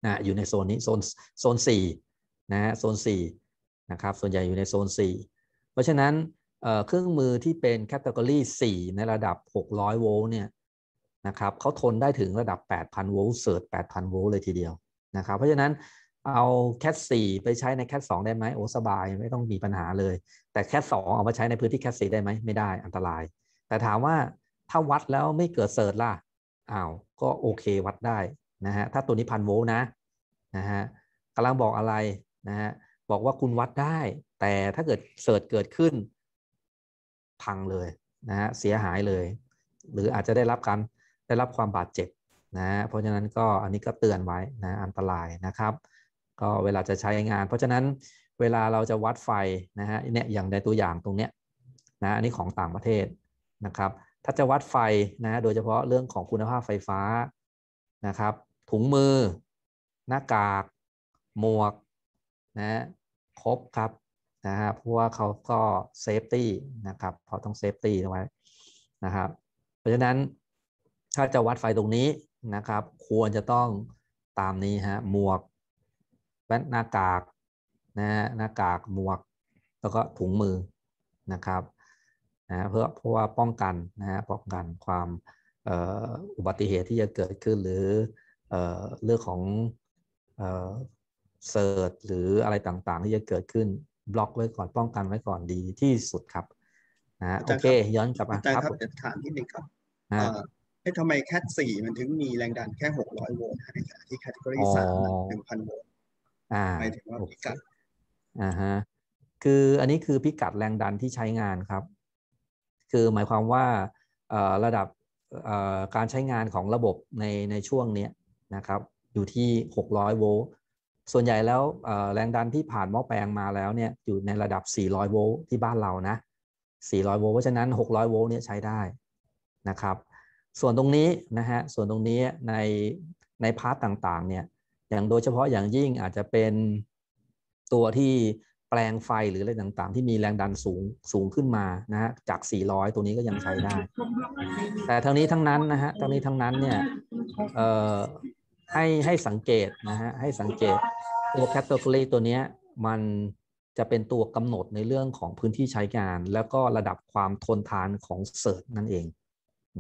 นะอยู่ในโซนนี้โซนโซน4นะฮะโซน4นะครับส่วนใหญ่อยู่ในโซน 4 เพราะฉะนั้นเครื่องมือที่เป็นแคตตากรี4ในระดับ 600โวลต์เนี่ยนะครับเขาทนได้ถึงระดับ 8,000โวลต์เสิร์ช8,000โวลต์เลยทีเดียวนะครับ เพราะฉะนั้นเอาแคสสี่ไปใช้ในแคสสองได้ไหม โอ้สบายไม่ต้องมีปัญหาเลย แต่แคสสองเอามาใช้ในพื้นที่แคสสี่ได้ไหม ไม่ได้ อันตราย แต่ถามว่าถ้าวัดแล้วไม่เกิดเสิร์ชล่ะอ้าวก็โอเควัดได้นะฮะ ถ้าตัวนี้พันโวลต์นะ นะฮะกำลังบอกอะไรนะฮะ บอกว่าคุณวัดได้ แต่ถ้าเกิดเสิร์ชเกิดขึ้น พังเลยนะฮะ เสียหายเลย หรืออาจจะได้รับการได้รับความบาดเจ็บนะเพราะฉะนั้นก็อันนี้ก็เตือนไว้นะอันตรายนะครับก็เวลาจะใช้งาน เพราะฉะนั้นเวลาเราจะวัดไฟนะฮะเนี่ยอย่างในตัวอย่างตรงเนี้ยนะอันนี้ของต่างประเทศนะครับถ้าจะวัดไฟนะโดยเฉพาะเรื่องของคุณภาพไฟฟ้านะครับถุงมือ หน้ากาก หมวกนะครบครับนะฮะเพราะว่าเขาก็เซฟตี้นะครับเขาต้องเซฟตี้ไว้นะครับเพราะฉะนั้นถ้าจะวัดไฟตรงนี้นะครับควรจะต้องตามนี้ฮะหมวกแว่นหน้ากากนะหน้ากากหมวก แล้วก็ถุงมือนะครับนะเพื่อเพราะว่าป้องกัน นะป้องกันความอุบัติเหตุที่จะเกิดขึ้นหรือเอเรื่องของเสิร์ชหรืออะไรต่างๆ ที่จะเกิดขึ้นบล็อกไว้ก่อนป้องกันไว้ก่อนดีที่สุดครับนะโอเคย้อนกลับมาครับครถามนิดนึงครับเอ๊ะทำไมแคทสี่มันถึงมีแรงดันแค่หกร้อยโวลต์ในขณะที่แคตตาล็อกสามหนึ่งพันโวลต์อ่าหมายถึงว่าพิกัดอ่าฮะคืออันนี้คือพิกัดแรงดันที่ใช้งานครับ คือหมายความว่าระดับการใช้งานของระบบในในช่วงนี้นะครับ อยู่ที่600โวลต์ ส่วนใหญ่แล้ว แรงดันที่ผ่านหม้อแปลงมาแล้วเนี่ยอยู่ในระดับ400โวลต์ที่บ้านเรานะ400โวลต์เพราะฉะนั้น600โวลต์เนี่ยใช้ได้นะครับ ส่วนตรงนี้นะฮะส่วนตรงนี้ในในพาร์ตต่าง ๆ เนี่ยอย่างโดยเฉพาะอย่างยิ่งอาจจะเป็นตัวที่แปลงไฟ หรืออะไรต่างๆ ที่มีแรงดันสูงสูงขึ้นมานะฮะจาก 400 ตัวนี้ก็ยังใช้ได้ แต่ทั้งนี้ทั้งนั้นนะฮะทั้งนี้ทั้งนั้นเนี่ยเอ่อให้ให้สังเกตนะฮะให้สังเกตตัวแคตตาล็อกตัวนี้มันจะเป็นตัวกำหนดในเรื่องของพื้นที่ใช้งานแล้วก็ระดับความทนทานของเซิร์ตนั่นเอง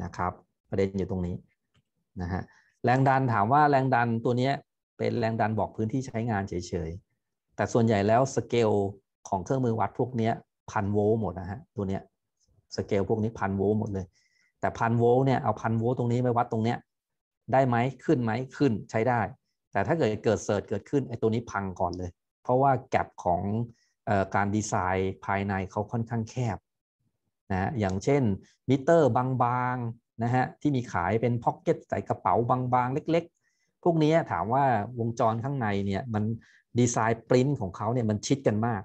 นะครับ ประเด็นอยู่ตรงนี้นะฮะแรงดันถามว่าแรงดันตัวนี้เป็นแรงดันบอกพื้นที่ใช้งานเฉย ๆ แต่ส่วนใหญ่แล้วสเกลของเครื่องมือวัดพวกนี้พันโวลต์หมดนะฮะตัวเนี้ยสเกลพวกนี้พันโวลต์หมดเลย แต่พันโวลต์เนี่ยเอาพันโวลต์ตรงนี้ไปวัดตรงเนี้ยได้ไหมขึ้นไหมขึ้นใช้ได้ แต่ถ้าเกิดเกิดเสิร์ชเกิดขึ้นไอ้ตัวนี้พังก่อนเลย เพราะว่าแกลบของการดีไซน์ภายในเขาค่อนข้างแคบนะอย่างเช่นมิเตอร์บางๆนะฮะที่มีขายเป็นพ็อกเก็ตใส่กระเป๋าบางๆเล็กพวกนี้ถามว่าวงจรข้างในเนี่ยมันดีไซน์ปริ้นของเขาเนี่ยมันชิดกันมาก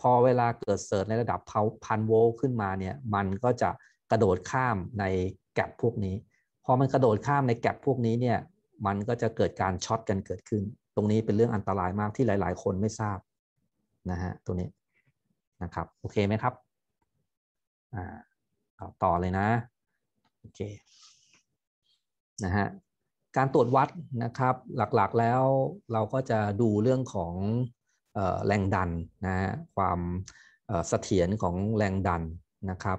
พอเวลาเกิดเสิร์ชในระดับพันโวลต์ขึ้นมาเนี่ยมันก็จะกระโดดข้ามในแกลบพวกนี้ พอมันกระโดดข้ามในแกลบพวกนี้เนี่ยมันก็จะเกิดการช็อตกันเกิดขึ้น ตรงนี้เป็นเรื่องอันตรายมากที่หลาย ๆ คนไม่ทราบนะฮะตัวนี้นะครับโอเคไหมครับอ่าต่อเลยนะโอเคนะฮะการตรวจวัดนะครับหลักๆแล้วเราก็จะดูเรื่องของแรงดันนะความเสถียรของแรงดันนะครับ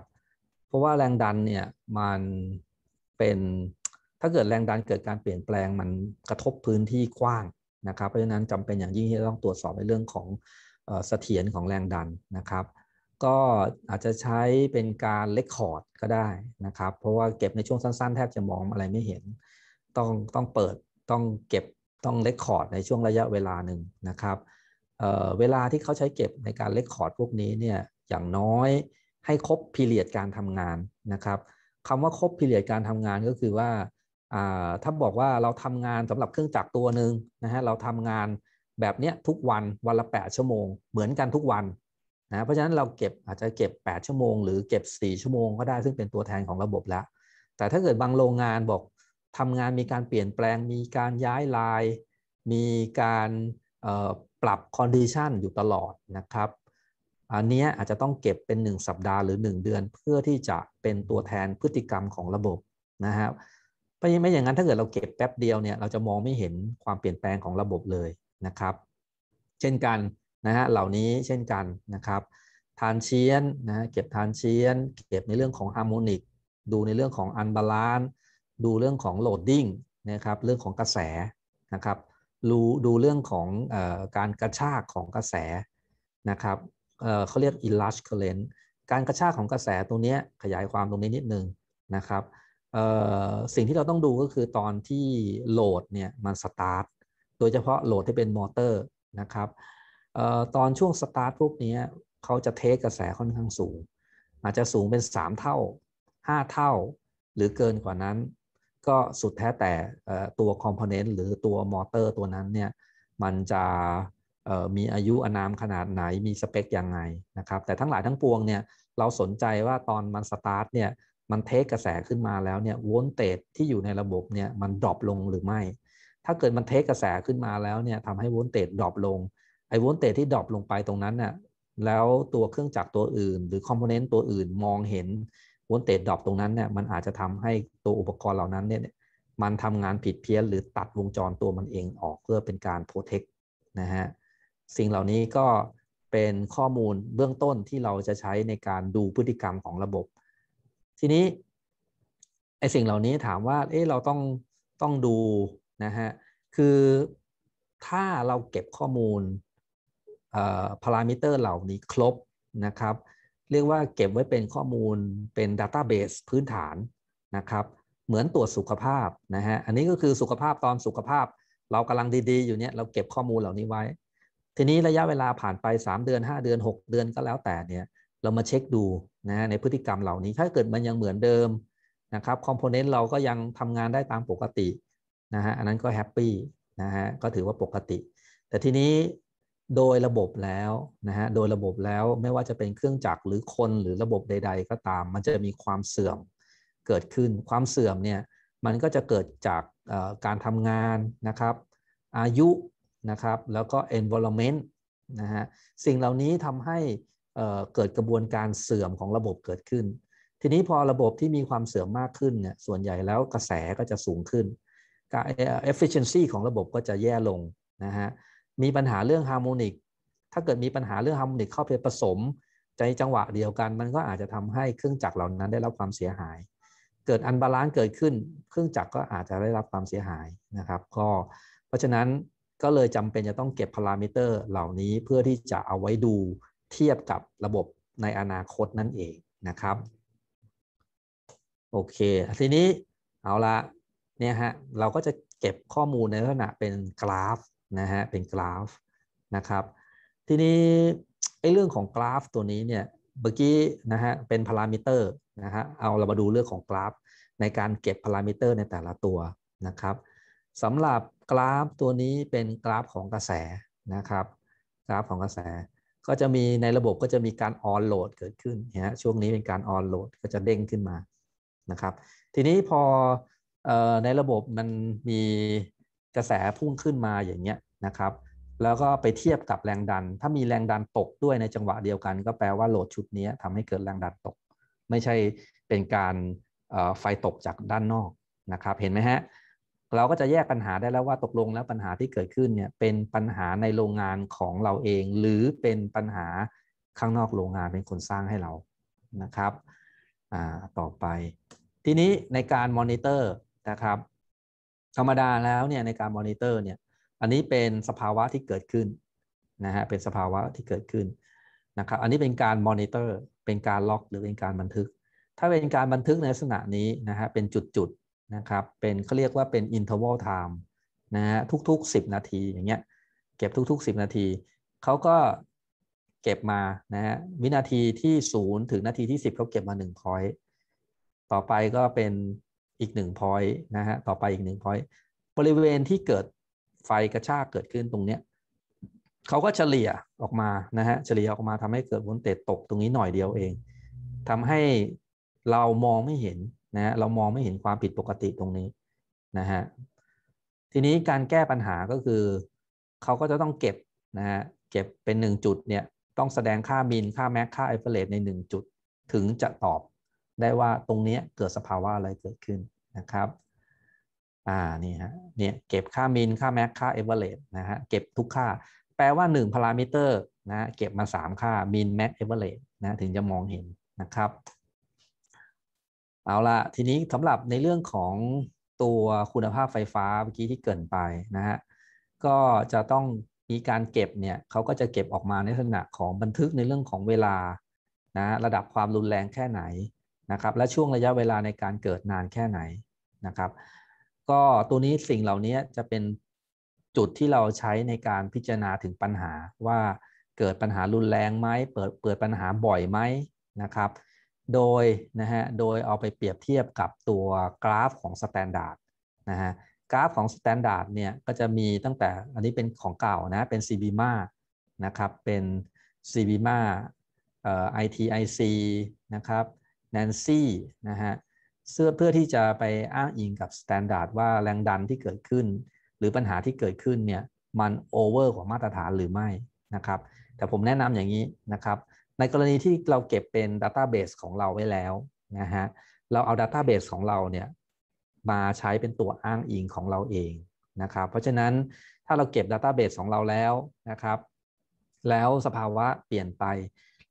เพราะว่าแรงดันเนี่ยมันเป็นถ้าเกิดแรงดันเกิดการเปลี่ยนแปลงมันกระทบพื้นที่กว้างนะครับ เพราะฉะนั้นจำเป็นอย่างยิ่งที่ต้องตรวจสอบในเรื่องของเสถียรของแรงดันนะครับก็อาจจะใช้เป็นการเลคคอร์ดก็ได้นะครับ เพราะว่าเก็บในช่วงสั้น ๆแทบจะมองอะไรไม่เห็นต้องต้องเปิดต้องเก็บต้องเลคคอร์ด ในช่วงระยะเวลาหนึ่งนะครับเเวลาที่เขาใช้เก็บในการเลคคอร์ดพวกนี้เนี่ย อย่างน้อยให้ครบพีเรียดการทำงานนะครับคำว่าครบพีเรียดการทำงานก็คือว่า ถ้าบอกว่าเราทำงานสำหรับเครื่องจักรตัวหนึ่งนะฮะ เราทำงานแบบเนี้ยทุกวันวันละ 8 ชั่วโมง เหมือนกันทุกวันนะ เพราะฉะนั้นเราเก็บอาจจะเก็บ 8 ชั่วโมงหรือเก็บ 4 ชั่วโมง ก็ได้ซึ่งเป็นตัวแทนของระบบแล้ว แต่ถ้าเกิดบางโรงงานบอกทำงานมีการเปลี่ยนแปลงมีการย้ายลายมีการปรับคอนดิชันอยู่ตลอดนะครับ อันนี้อาจจะต้องเก็บเป็น 1 สัปดาห์หรือ 1 เดือนเพื่อที่จะเป็นตัวแทนพฤติกรรมของระบบนะครับเพราะไม่อย่างนั้นถ้าเกิดเราเก็บแป๊บเดียวเนี่ยเราจะมองไม่เห็นความเปลี่ยนแปลงของระบบเลยนะครับเช่นกันนะฮะเหล่านี้เช่นกันนะครับทานเชียนนะเก็บทานเชียน เก็บในเรื่องของฮาร์โมนิกดูในเรื่องของอันบาลานซ์ดูเรื่องของโหลดดิ้งนะครับ เรื่องของกระแสนะครับรู้ดูเรื่องของอการกระชากของกระแสนะครับเเขาเรียกอิลลัชเคเลนการกระชากของกระแสตรงนี้ขยายความตรงนี้นิดนึงนะครับ สิ่งที่เราต้องดูก็คือตอนที่โหลดเนี่ยมันสตาร์ท โดยเฉพาะโหลดที่เป็นมอเตอร์นะครับตอนช่วงสตาร์ทพวกนี้เขาจะเทกระแสค่อนข้างสูง อาจจะสูงเป็น 3 เท่า 5 เท่า หรือเกินกว่านั้นก็สุดแท้แต่ตัวคอมโพเนนต์หรือตัวมอเตอร์ตัวนั้นเนี่ยมันจะมีอายุอนามขนาดไหนมีสเปคยังไงนะครับแต่ทั้งหลายทั้งปวงเนี่ยเราสนใจว่าตอนมันสตาร์ทเนี่ยมันเทคกระแสขึ้นมาแล้วเนี่ยโวลเตจที่อยู่ในระบบเนี่ยมันดรอปลงหรือไม่ ถ้าเกิดมันเทคกระแสขึ้นมาแล้วเนี่ยทำให้โวลเตจดรอปลงไอ้โวลเตจที่ดรอปลงไปตรงนั้นน่ยแล้วตัวเครื่องจักรตัวอื่น หรือคอมโพเนนต์ตัวอื่นมองเห็นวนเตจดอปตรงนั้นเนี่ยมันอาจจะทำให้ตัวอุปกรณ์เหล่านั้นเนี่ยมันทำงานผิดเพี้ยนหรือตัดวงจรตัวมันเองออกเพื่อเป็นการโปรเทคนะฮะสิ่งเหล่านี้ก็เป็นข้อมูลเบื้องต้นที่เราจะใช้ในการดูพฤติกรรมของระบบ ทีนี้ไอสิ่งเหล่านี้ถามว่าเอ๊ะเราต้องต้องดูนะฮะคือถ้าเราเก็บข้อมูลพารามิเตอร์เหล่านี้ครบนะครับเรียกว่าเก็บไว้เป็นข้อมูลเป็นดัตต้าเบสพื้นฐานนะครับเหมือนตรวจสุขภาพนะฮะอันนี้ก็คือสุขภาพตอนสุขภาพ เรากำลังดีๆ อยู่เนี่ยเราเก็บข้อมูลเหล่านี้ไว้ ทีนี้ระยะเวลาผ่านไป 3 เดือน 5 เดือน 6 เดือนก็แล้วแต่เนี่ยเรามาเช็คดูนะในพฤติกรรมเหล่านี้ถ้าเกิดมันยังเหมือนเดิมนะครับคอมโพเนนต์เราก็ยังทำงานได้ตามปกตินะฮะอันนั้นก็แฮปปี้นะฮะก็ถือว่าปกติ แต่ทีนี้โดยระบบแล้วนะฮะ โดยระบบแล้วไม่ว่าจะเป็นเครื่องจักรหรือคนหรือระบบใดๆ ก็ตาม มันจะมีความเสื่อมเกิดขึ้น ความเสื่อมเนี่ยมันก็จะเกิดจากการทำงานนะครับ อายุนะครับแล้วก็ environment นะฮะสิ่งเหล่านี้ทำให้เกิดกระบวนการเสื่อมของระบบเกิดขึ้น ทีนี้พอระบบที่มีความเสื่อมมากขึ้นเนี่ยส่วนใหญ่แล้วกระแสก็จะสูงขึ้นการ efficiency ของระบบก็จะแย่ลงนะฮะมีปัญหาเรื่องฮาร์โมนิก ถ้าเกิดมีปัญหาเรื่องฮาร์โมนิกเข้าไปผสมใจจังหวะเดียวกัน มันก็อาจจะทำให้เครื่องจักรเหล่านั้นได้รับความเสียหาย เกิดอันบาลานซ์เกิดขึ้นเครื่องจักรก็อาจจะได้รับความเสียหายนะครับ ก็เพราะฉะนั้นก็เลยจำเป็นจะต้องเก็บพารามิเตอร์เหล่านี้เพื่อที่จะเอาไว้ดูเทียบกับระบบในอนาคตนั่นเองนะครับ โอเค ทีนี้เอาละเนี่ยฮะเราก็จะเก็บข้อมูลในลักษณะเป็นกราฟนะฮะเป็นกราฟนะครับทีนี้ไอ้เรื่องของกราฟตัวนี้เนี่ยเมื่อกี้นะฮะเป็นพารามิเตอร์นะฮะเอาเรามาดูเรื่องของกราฟในการเก็บพารามิเตอร์ในแต่ละตัวนะครับสำหรับกราฟตัวนี้เป็นกราฟของกระแสนะครับกราฟของกระแสก็จะมีในระบบก็จะมีการออนโหลดเกิดขึ้นนะฮะช่วงนี้เป็นการออนโหลดก็จะเด้งขึ้นมานะครับ ทีนี้พอในระบบมันมีกระแสพุ่งขึ้นมาอย่างเงี้ยนะครับ แล้วก็ไปเทียบกับแรงดัน ถ้ามีแรงดันตกด้วยในจังหวะเดียวกันก็แปลว่าโหลดชุดนี้ทำให้เกิดแรงดันตก ไม่ใช่เป็นการไฟตกจากด้านนอกนะครับ เห็นไหมฮะเราก็จะแยกปัญหาได้แล้วว่าตกลงแล้วปัญหาที่เกิดขึ้นเนี่ยเป็นปัญหาในโรงงานของเราเอง หรือเป็นปัญหาข้างนอกโรงงานเป็นคนสร้างให้เรานะครับต่อไป ทีนี้ในการมอนิเตอร์นะครับธรรมดา แล้วเนี่ยในการมอนิเตอร์เนี่ย อันนี้เป็นสภาวะที่เกิดขึ้นนะฮะ เป็นสภาวะที่เกิดขึ้นนะครับ อันนี้เป็นการมอนิเตอร์ เป็นการล็อกหรือเป็นการบันทึก ถ้าเป็นการบันทึกในลักษณะนี้นะฮะ เป็นจุดๆนะครับ เป็นเขาเรียกว่าเป็นเทอร์วัลไทม์นะฮะ ทุกๆ 10 นาที อย่างเงี้ย เก็บทุกๆ 10 นาที เขาก็เก็บมานะฮะ วินาทีที่0ถึงนาทีที่10เขาเก็บมา1่ง i อยต่อไปก็เป็นอีกหนึ่งพอยต์นะฮะต่อไปอีกหนึ่งพอยต์บริเวณที่เกิดไฟกระชากเกิดขึ้นตรงเนี้ยเขาก็เฉลี่ยออกมานะฮะเฉลี่ยออกมาทำให้เกิดวนเตจตกตรงนี้หน่อยเดียวเอง ทำให้เรามองไม่เห็นนะฮะเรามองไม่เห็นความผิดปกติตรงนี้นะฮะทีนี้การแก้ปัญหาก็คือ เขาก็จะต้องเก็บนะฮะเก็บเป็น 1 จุดเนี่ยต้องแสดงค่ามินค่าแม็กค่าไอเฟเลตใน1จุดถึงจะตอบได้ว่าตรงนี้เกิดสภาวะอะไรเกิดขึ้นนะครับ อ่านี่ฮะเนี่ย เก็บค่ามิน ค่าแม็ก ค่าเอเวอเรสนะฮะ เก็บทุกค่า แปลว่า1พารามิเตอร์นะ เก็บมา 3 ค่า มิน แม็ก เอเวอเรสนะ ถึงจะมองเห็นนะครับ เอาละทีนี้สำหรับในเรื่องของตัวคุณภาพไฟฟ้าเมื่อกี้ที่เกินไปนะฮะ ก็จะต้องมีการเก็บเนี่ย เขาก็จะเก็บออกมาในลักษณะของบันทึกในเรื่องของเวลานะระดับความรุนแรงแค่ไหนนะครับและช่วงระยะเวลาในการเกิดนานแค่ไหนนะครับ ก็ตัวนี้สิ่งเหล่านี้จะเป็นจุดที่เราใช้ในการพิจารณาถึงปัญหาว่าเกิดปัญหารุนแรงไหมเปิดเปิดปัญหาบ่อยไหมนะครับ โดยนะฮะโดยเอาไปเปรียบเทียบกับตัวกราฟของสแตนดาร์ดนะฮะกราฟของสแตนดาร์ดเนี่ยก็จะมีตั้งแต่อันนี้เป็นของเก่านะเป็น CBMA นะครับเป็น CBMA เอ่อ ITIC นะครับแนนซี่นะฮะเสื้อเพื่อที่จะไปอ้างอิงกับสแตนดาร์ดว่าแรงดันที่เกิดขึ้น หรือปัญหาที่เกิดขึ้นเนี่ยมันโอเวอร์กว่ามาตรฐานหรือไม่นะครับแต่ผมแนะนำอย่างนี้นะครับในกรณีที่เราเก็บเป็น Database ของเราไว้แล้วนะฮะเราเอา Database ของเราเนี่ยมาใช้เป็นตัวอ้างอิงของเราเองนะครับเพราะฉะนั้นถ้าเราเก็บ Database ของเราแล้วนะครับแล้วสภาวะเปลี่ยนไป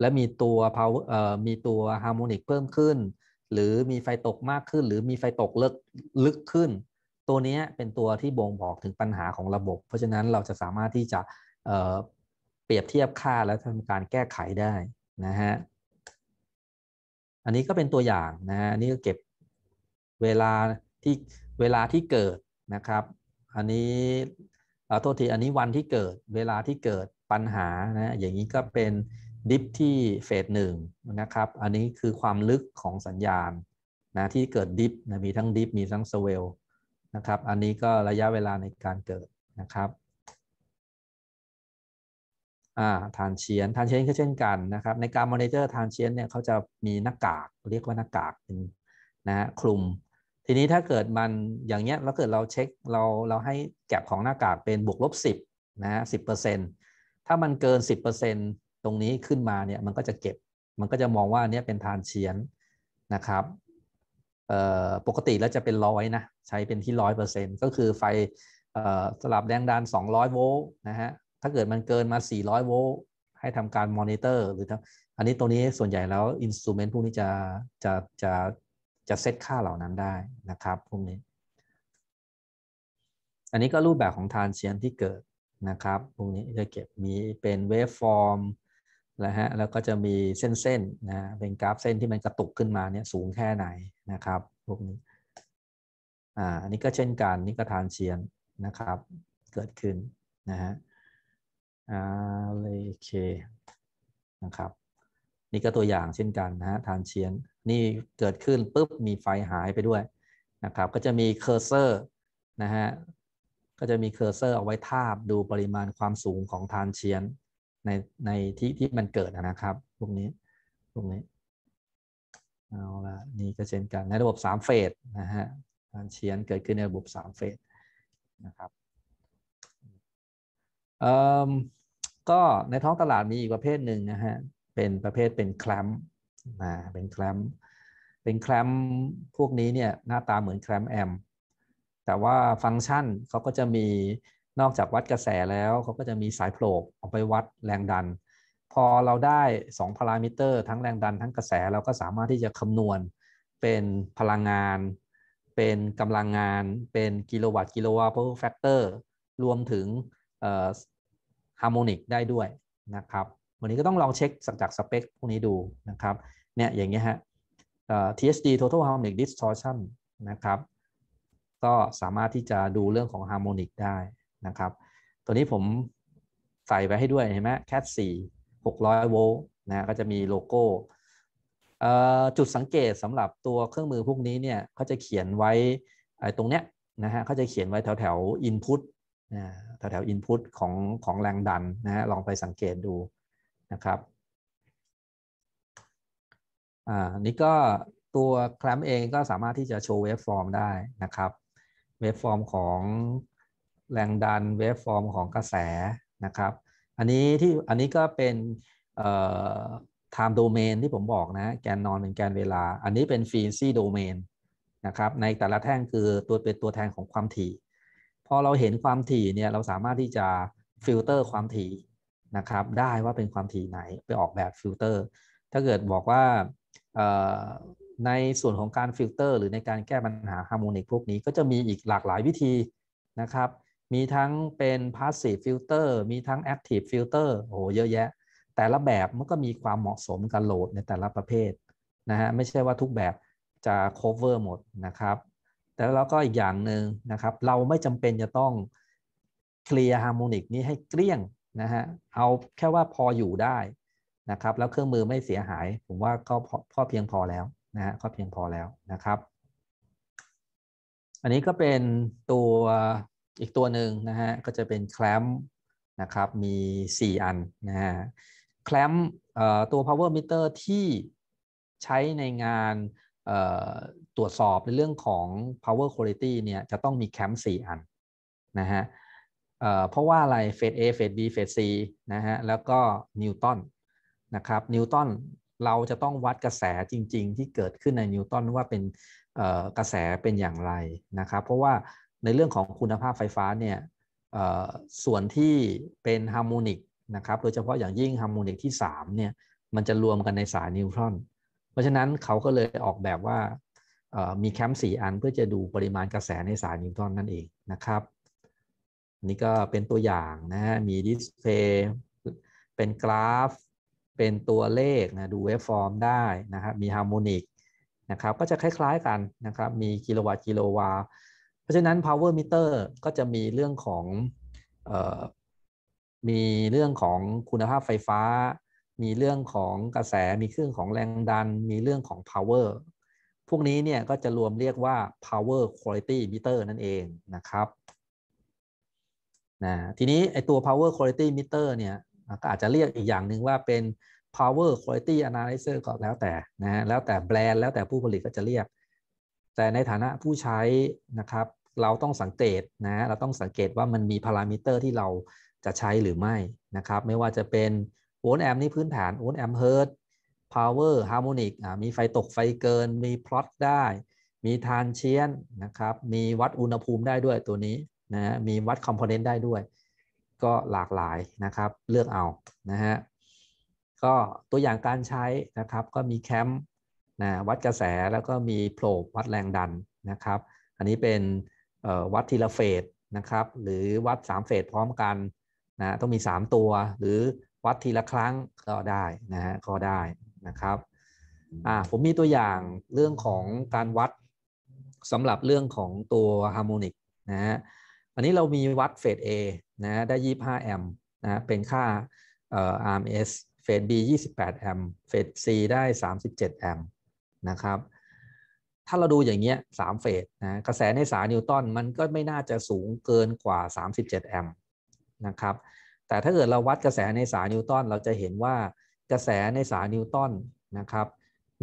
และมีตัว power เอ่อมีตัวฮาร์โมนิกเพิ่มขึ้น หรือมีไฟตกมากขึ้น หรือมีไฟตกลึกลึกขึ้น ตัวนี้เป็นตัวที่บ่งบอกถึงปัญหาของระบบ เพราะฉะนั้นเราจะสามารถที่จะเเปรียบเทียบค่าและทำการแก้ไขได้นะฮะ อันนี้ก็เป็นตัวอย่างนะฮะนี่ก็เก็บเวลาที่เวลาที่เกิดนะครับ อันนี้อโทษที อันนี้วันที่เกิด เวลาที่เกิดปัญหา นะอย่างนี้ก็เป็นดิฟที่เฟสหนึ่งนะครับ อันนี้คือความลึกของสัญญาณนะที่เกิดดิฟนะมีทั้งดิฟ มีทั้งสเวลนะครับอันนี้ก็ระยะเวลาในการเกิดนะครับทานเชียนทานเชียนก็เช่นกันนะครับในการมอนิเตอร์ทานเชียนเนี่ยเขาจะมีหน้ากากเรียกว่าหน้ากากเป็นนะคลุม ทีนี้ถ้าเกิดมันอย่างเงี้ยแล้วเกิดเราเช็คเราเราให้แก็บของหน้ากากเป็นบวกลบ 10นะฮะสิถ้ามันเกิน 10%เตรงนี้ขึ้นมาเนี่ยมันก็จะเก็บมันก็จะมองว่าเนี่ยเป็นทานเฉียนนะครับ ปกติแล้วจะเป็นร้อยนะ ใช้เป็นที่ร้อยเปอร์เซ็นต์ก็คือไฟสลับแรงดัน200 โวลต์นะฮะถ้าเกิดมันเกินมา 400 โวลต์ให้ทำการมอนิเตอร์หรืออันนี้ตรงนี้ส่วนใหญ่แล้ว อินสตูเมนต์พวกนี้จะ จะจะจะเซตค่าเหล่านั้นได้นะครับพวกนี้ อันนี้ก็รูปแบบของทานเชียนที่เกิดนะครับพวกนี้จะเก็บมีเป็นเวฟฟอร์มนะฮะแล้วก็จะมีเส้นๆนะเป็นกราฟเส้นที่มันกระตุกขึ้นมาเนี่ยสูงแค่ไหนนะครับพวกนี้อ่าอันนี้ก็เช่นกันนี่กระทานเชียนนะครับเกิดขึ้นนะฮะอ่าเลยเคนะครับนี่ก็ตัวอย่างเช่นกันนะฮะทานเชียนนี่เกิดขึ้นปุ๊บมีไฟหายไปด้วยนะครับก็จะมีเคอร์เซอร์นะฮะก็จะมีเคอร์เซอร์เอาไว้ทาบดูปริมาณความสูงของทานเชียนในในที่ที่มันเกิดนะครับพวกนี้พวกนี้เอาละนี่ก็เช่นกันในระบบ3เฟสนะฮะการเชียนเกิดขึ้นในระบบ3เฟสนะครับเออ่ก็ในท้องตลาดมีอีกประเภทหนึ่งนะฮะ เป็นประเภทเป็นแคลมนะเป็นแคลมเป็นแคลมพวกนี้เนี่ยหน้าตาเหมือนแคลมแอมแต่ว่าฟังก์ชันเขาก็จะมีนอกจากวัดกระแสแล้วเขาก็จะมีสายโผล่ออกไปวัดแรงดัน พอเราได้ 2พารามิเตอร์ทั้งแรงดันทั้งกระแส เราก็สามารถที่จะคำนวณเป็นพลังงาน เป็นกำลังงานเป็นกิโลวัตต์กิโลวัตต์ power factor รวมถึงฮาร์โมนิกได้ด้วยนะครับวันนี้ก็ต้องลองเช็คจากสเปคพวกนี้ดูนะครับเนี่ยอย่างเงี้ยฮะ THD total harmonic distortion นะครับ ก็สามารถที่จะดูเรื่องของฮาร์โมนิกได้นะครับ ตัวนี้ผมใส่ไว้ให้ด้วยเห็นไหมแ่หกร600 โวลต์นะก็จะมีโลโก้จุดสังเกตสำหรับตัวเครื่องมือพวกนี้เนี่ยเขาจะเขียนไว้ตรงเนี้ยนะฮะเขาจะเขียนไว้แถวแถวอินพุนะแถวแถวอินพุตของ ของแรงดันนะฮะ ลองไปสังเกตดูนะครับอันนี้ก็ตัวแคลมเองก็สามารถที่จะโชว์เวฟฟอร์มได้นะครับ เวฟฟอร์มของแรงดันเวฟฟอร์มของกระแสนะครับ อันนี้ที่อันนี้ก็เป็นไทม์โดเมนที่ผมบอกนะแกนนอนเป็นแกนเวลาอันนี้เป็นฟรีซีโดเมนนะครับในแต่ละแท่งคือตัวเป็นตัวแทนของความถี่พอเราเห็นความถี่เนี่ยเราสามารถที่จะฟิลเตอร์ความถี่นะครับได้ว่าเป็นความถี่ไหนไปออกแบบฟิลเตอร์ถ้าเกิดบอกว่าในส่วนของการฟิลเตอร์หรือในการแก้ปัญหาฮาร์โมนิกพวกนี้ก็จะมีอีกหลากหลายวิธีนะครับมีทั้งเป็น passive filter มีทั้ง active filter โอ้โหเยอะแยะ แต่ละแบบมันก็มีความเหมาะสมกับโหลดในแต่ละประเภทนะฮะ ไม่ใช่ว่าทุกแบบจะ cover หมดนะครับ แต่แล้วก็อีกอย่างหนึ่งนะครับ เราไม่จำเป็นจะต้องเคลียร์ฮาร์โมนิกนี้ให้เกลี้ยงนะฮะ เอาแค่ว่าพออยู่ได้นะครับ แล้วเครื่องมือไม่เสียหาย ผมว่าก็พอเพียงพอแล้วนะฮะ ก็เพียงพอแล้วนะครับ อันนี้ก็เป็นตัวอีกตัวหนึ่งนะฮะก็จะเป็นแคลมนะครับมี 4 อันนะฮะแคลมตัว power meter ที่ใช้ในงานตรวจสอบในเรื่องของ power quality เนี่ย จะต้องมีแคลม4 อันนะฮะเพราะว่าอะไรเฟส A เฟส B เฟส C นะฮะแล้วก็นิวตันนะครับนิวตันเราจะต้องวัดกระแสจริง ๆ ที่เกิดขึ้นในนิวตันว่าเป็นกระแสเป็นอย่างไรนะครับ เพราะว่าในเรื่องของคุณภาพไฟฟ้าเนี่ย ส่วนที่เป็นฮาร์โมนิกนะครับ โดยเฉพาะอย่างยิ่งฮาร์โมนิกที่ 3 เนี่ย มันจะรวมกันในสายนิวตรอน เพราะฉะนั้นเขาก็เลยออกแบบว่า มีแคมป์4อันเพื่อจะดูปริมาณกระแสในสายนิวตรอนนั่นเองนะครับนี่ก็เป็นตัวอย่างนะฮะ มีดิสเพย์เป็นกราฟ เป็นตัวเลขนะดูเวฟฟอร์มได้นะครับมีฮาร์โมนิกนะครับก็จะคล้ายๆกันนะครับ มีกิโลวัตต์กิโลวาตราะฉะนั้น power meter ก็จะมีเรื่องของมีเรื่องของคุณภาพไฟฟ้า มีเรื่องของกระแสมีเครื่องของแรงดัน มีเรื่องของ power พวกนี้เนี่ยก็จะรวมเรียกว่า power quality meter นั่นเองนะครับ นะทีนี้ไอตัว power quality meter เนี่ยก็อาจจะเรียกอีกอย่างหนึ่งว่าเป็น power quality analyzer ก็แล้วแต่นะแล้วแต่แบรนด์แล้วแต่ผู้ผลิตก็จะเรียก แต่ในฐานะผู้ใช้นะครับเราต้องสังเกตนะเราต้องสังเกตว่ามันมีพารามิเตอร์ที่เราจะใช้หรือไม่นะครับ ไม่ว่าจะเป็นโวลต์แอมนี่พื้นฐานโวลต์แอมเฮิร์ตพาวเวอร์ ฮาร์โมนิกมีไฟตกไฟเกิน มีพลอตได้ มีทานเชียนนะครับ มีวัดอุณหภูมิได้ด้วยตัวนี้นะมีวัดคอมโพเนนต์ได้ด้วย ก็หลากหลายนะครับเลือกเอานะฮะ ก็ตัวอย่างการใช้นะครับก็มีแคมป์นะวัดกระแสแล้วก็มีโพลบวัดแรงดันนะครับ อันนี้เป็นวัดทีละเฟสนะครับหรือวัด 3 เฟสพร้อมกันนะต้องมี 3 ตัวหรือวัดทีละครั้งก็ได้นะฮะก็ได้นะครับอ่าผมมีตัวอย่างเรื่องของการวัดสำหรับเรื่องของตัวฮาร์โมนิกนะฮะอันนี้เรามีวัดเฟส A นะได้25แอมป์นะเป็นค่าเอ่อ RMS เฟส B 28แอมป์เฟส C ได้37แอมป์นะครับถ้าเราดูอย่างเงี้ยสามเฟสนะกระแสในสายนิวตันมันก็ไม่น่าจะสูงเกินกว่า37แอมป์ นะครับ แต่ถ้าเกิดเราวัดกระแสในสายนิวตันเราจะเห็นว่ากระแสในสายนิวตันนะครับ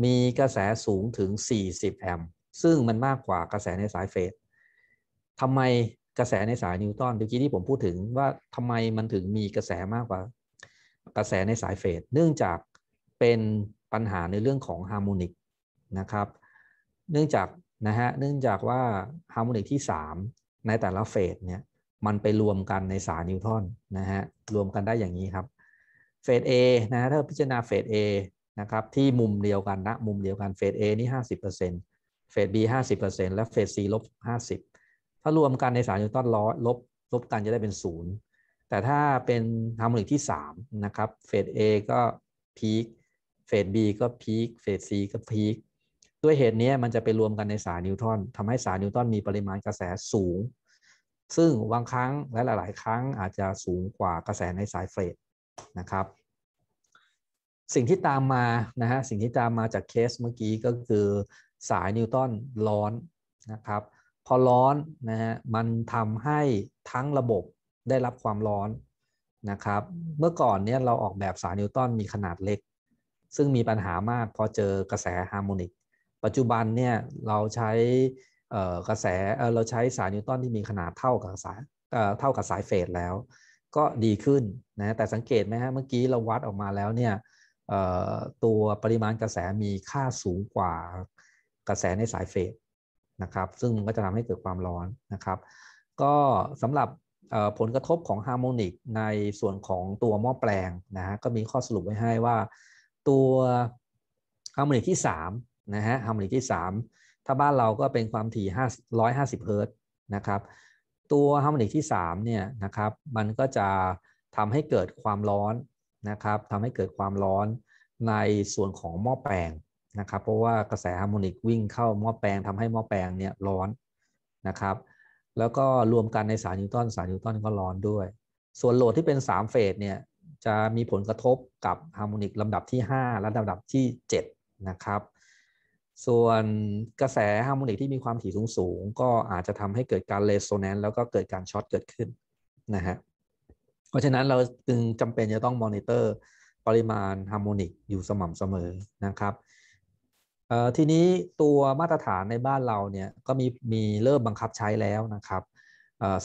มีกระแสสูงถึง40แอมป์ ซึ่งมันมากกว่ากระแสในสายเฟสทำไมกระแสในสายนิวตันเมื่อกี้ที่ผมพูดถึงว่าทำไมมันถึงมีกระแสมากกว่า กระแสในสายเฟส เนื่องจากเป็นปัญหาในเรื่องของฮาร์โมนิกนะครับเนื่องจากนะฮะ เนื่องจากว่าฮาร์โมนิกที่ 3 ในแต่ละเฟสเนี่ย มันไปรวมกันในสารนิวทอนนะฮะ รวมกันได้อย่างนี้ครับ เฟส A นะฮะถ้าพิจารณาเฟส A นะครับ ที่มุมเดียวกันนะ มุมเดียวกันเฟส A นี่50%เฟส B 50%และเฟส C ลบ50ถ้ารวมกันในสารนิวทอนร้อยลบลบกันจะได้เป็น 0 แต่ถ้าเป็นฮาร์โมนิกที่ 3 นะครับเฟส A ก็พีคเฟส B ก็พีคเฟส C ก็พีคด้วยเหตุนี้มันจะไปรวมกันในสารนิวตันทำให้สารนิวตันมีปริมาณกระแสสูง ซึ่งบางครั้ง และหลาย ๆ ครั้งอาจจะสูงกว่ากระแสในสายเฟรดนะครับสิ่งที่ตามมานะฮะสิ่งที่ตามมาจากเคสเมื่อกี้ก็คือสายนิวตันร้อนนะครับพอร้อนนะฮะมันทำให้ทั้งระบบได้รับความร้อนนะครับเมื่อก่อนเนี้ยเราออกแบบสายนิวตันมีขนาดเล็ก ซึ่งมีปัญหามากพอเจอกระแสฮาร์โมนิกปัจจุบันเนี่ยเราใช้กระแสเราใช้สายนิวตันที่มีขนาดเท่ากับสายเท่ากับสายเฟสแล้วก็ดีขึ้นนะแต่สังเกตไหมฮะเมื่อกี้เราวัดออกมาแล้วเนี่ยตัวปริมาณกระแสมีค่าสูงกว่ากระแสในสายเฟสนะครับซึ่งก็จะทำให้เกิดความร้อนนะครับ ก็สำหรับผลกระทบของฮาร์โมนิกในส่วนของตัวหม้อแปลงนะฮะก็มีข้อสรุปไว้ให้ว่าตัวฮาร์โมนิกที่ 3นะฮะฮาร์โมนิกที่3 ถ้าบ้านเราก็เป็นความถี่5 150เฮิร์ตนะครับ ตัวฮาร์โมนิกที่3เนี่ยนะครับ มันก็จะทำให้เกิดความร้อนนะครับทำให้เกิดความร้อนในส่วนของหม้อแปลงนะครับ เพราะว่ากระแสฮาร์โมนิกวิ่งเข้าหม้อแปลงทำให้หม้อแปลงเนี่ยร้อนนะครับแล้วก็รวมกันในสารนิวตันสารนิวตันก็ร้อนด้วย ส่วนโหลดที่เป็น3เฟสเนี่ยจะมีผลกระทบกับฮาร์โมนิกลำดับที่5 และลำดับที่ 7 นะครับส่วนกระแสฮาร์โมนิกที่มีความถี่สูงๆก็อาจจะทำให้เกิดการเลโซแนนซ์แล้วก็เกิดการช็อตเกิดขึ้นนะฮะเพราะฉะนั้นเราจึงจำเป็นจะต้องมอนิเตอร์ปริมาณฮาร์โมนิกอยู่สม่ำเสมอนะครับทีนี้ตัวมาตรฐานในบ้านเราเนี่ยก็มีมีเริ่มบังคับใช้แล้วนะครับ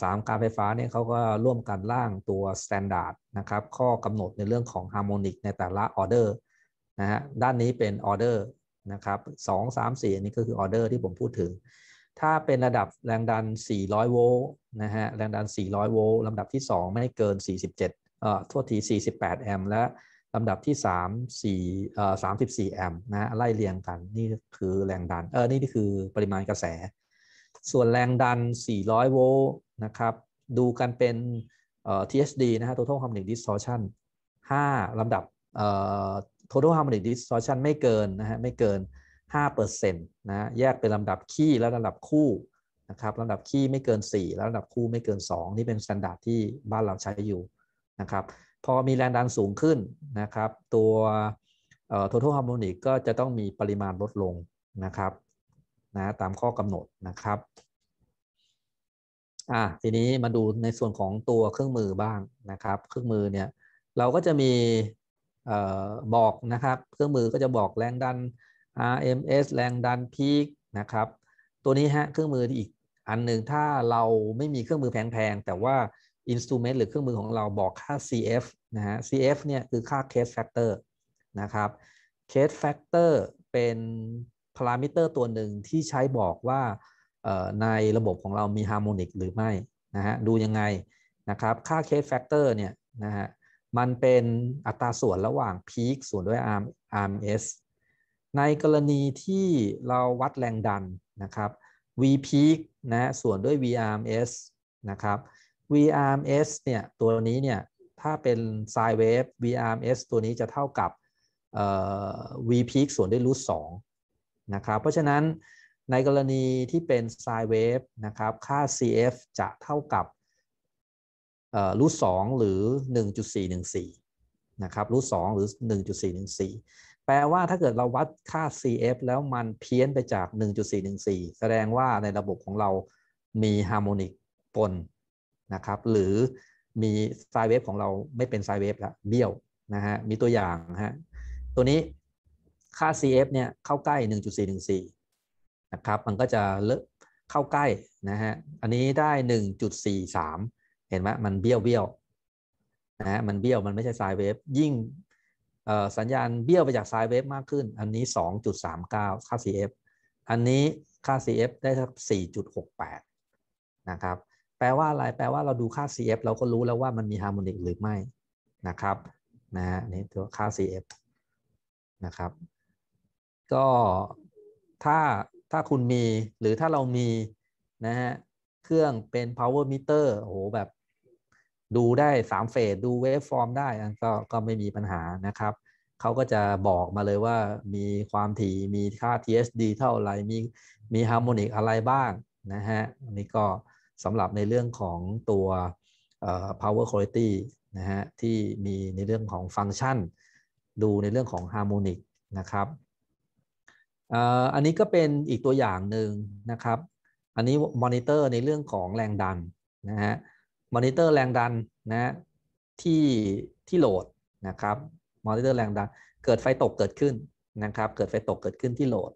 สามการไฟฟ้าเนี่ยเขาก็ร่วมกันร่างตัวสแตนดาร์ดนะครับข้อกำหนดในเรื่องของฮาร์โมนิกในแต่ละออเดอร์นะฮะด้านนี้เป็นออเดอร์นะครับสองสามสี่อันนี้ก็คือออเดอร์ที่ผมพูดถึง ถ้าเป็นระดับแรงดัน400โวลต์นะฮะ แรงดัน400โวลต์ลำดับที่ 2 ไม่เกิน 47เอ่อทั่วที48แอมป์ และลำดับที่3 4เอ่อ34แอมป์นะไล่เรียงกัน นี่คือแรงดัน เออนี่คือปริมาณกระแส ส่วนแรงดัน400โวลต์นะครับ ดูกันเป็นเอ่อ TSD นะฮะ Total Harmonic Distortion 5ลำดับเอ่อ total harmonic distortion ไม่เกินนะฮะไม่เกิน5%นะแยกเป็นลำดับคี่และลำดับคู่นะครับลำดับคี่ไม่เกิน 4 แล้วลำดับคู่ไม่เกิน 2 นี่เป็นสแตนดาร์ดที่บ้านเราใช้อยู่นะครับ พอมีแรงดันสูงขึ้นนะครับ ตัว total harmonic ก็จะต้องมีปริมาณลดลงนะครับนะตามข้อกำหนดนะครับอ่ะทีนี้มาดูในส่วนของตัวเครื่องมือบ้างนะครับ เครื่องมือเนี่ยเราก็จะมีบอกนะครับเครื่องมือก็จะบอกแรงดัน RMS แรงดันพีกนะครับ ตัวนี้ฮะเครื่องมืออีกอันหนึ่งถ้าเราไม่มีเครื่องมือแพงๆ แต่ว่าอินสตูเมนต์หรือเครื่องมือของเราบอกค่า CF นะฮะ CF เนี่ยคือค่า case factor นะครับ case factor เป็นพารามิเตอร์ตัวหนึ่งที่ใช้บอกว่าในระบบของเรามีฮาร์โมนิกหรือไม่นะฮะดูยังไง นะครับ ค่า case factor เนี่ยนะฮะมันเป็นอัตราส่วนระหว่าง peak ส่วนด้วย arm arms ในกรณีที่เราวัดแรงดัน นะครับ v peak นะส่วนด้วย v arms นะครับ v arms เนี่ยตัวนี้เนี่ยถ้าเป็น sine wave v arms ตัวนี้จะเท่ากับ v peak ส่วนด้วย root 2นะครับเพราะฉะนั้นในกรณีที่เป็น sine wave นะครับค่า cf จะเท่ากับรูทสองหรือ 1.414 นะครับรูทสองหรือ 1.414 แปลว่าถ้าเกิดเราวัดค่า CF แล้วมันเพี้ยนไปจาก 1.414 แสดงว่าในระบบของเรามีฮาร์โมนิกปนนะครับ หรือมีไซเวฟของเราไม่เป็นไซเวฟแล้วเบี้ยวนะฮะมีตัวอย่างฮะตัวนี้ค่า CF เนี่ยเข้าใกล้ 1.414นะครับมันก็จะเลเข้าใกล้นะฮะอันนี้ได้ 1.43เห็นไหมมันเบี้ยวเบี้ยวนะมันเบี้ยวมันไม่ใช่สายเวฟยิ่งสัญญาณเบี้ยวไปจากสายเวฟมากขึ้น อันนี้ 2.39 ค่า CF อันนี้ค่า CF ได้สัก4.68 นะครับ แปลว่าอะไร แปลว่าเราดูค่า CF เราก็รู้แล้วว่ามันมี ฮาร์โมนิกหรือไม่นะครับนะฮะนี่ตัวค่า CF นะครับ ก็ถ้าถ้าคุณมีหรือถ้าเรามีนะฮะเครื่องเป็น power meter โอ้โหแบบดูได้3เฟสดูเวฟฟอร์มได้ก็ก็ไม่มีปัญหานะครับ เขาก็จะบอกมาเลยว่ามีความถี่มีค่า TSD เท่าไรมีมีฮาร์โมนิกอะไรบ้างนะฮะนี่ก็สำหรับในเรื่องของตัว power quality นะฮะที่มีในเรื่องของฟังก์ชัน ดูในเรื่องของฮาร์โมนิกนะครับ อันนี้ก็เป็นอีกตัวอย่างหนึ่งนะครับ อันนี้มอนิเตอร์ในเรื่องของแรงดันนะฮะมอนิเตอร์แรงดันนะที่ที่โหลดนะครับมอนิเตอร์แรงดันเกิดไฟตกเกิดขึ้นนะครับ เกิดไฟตกเกิดขึ้นที่โหลด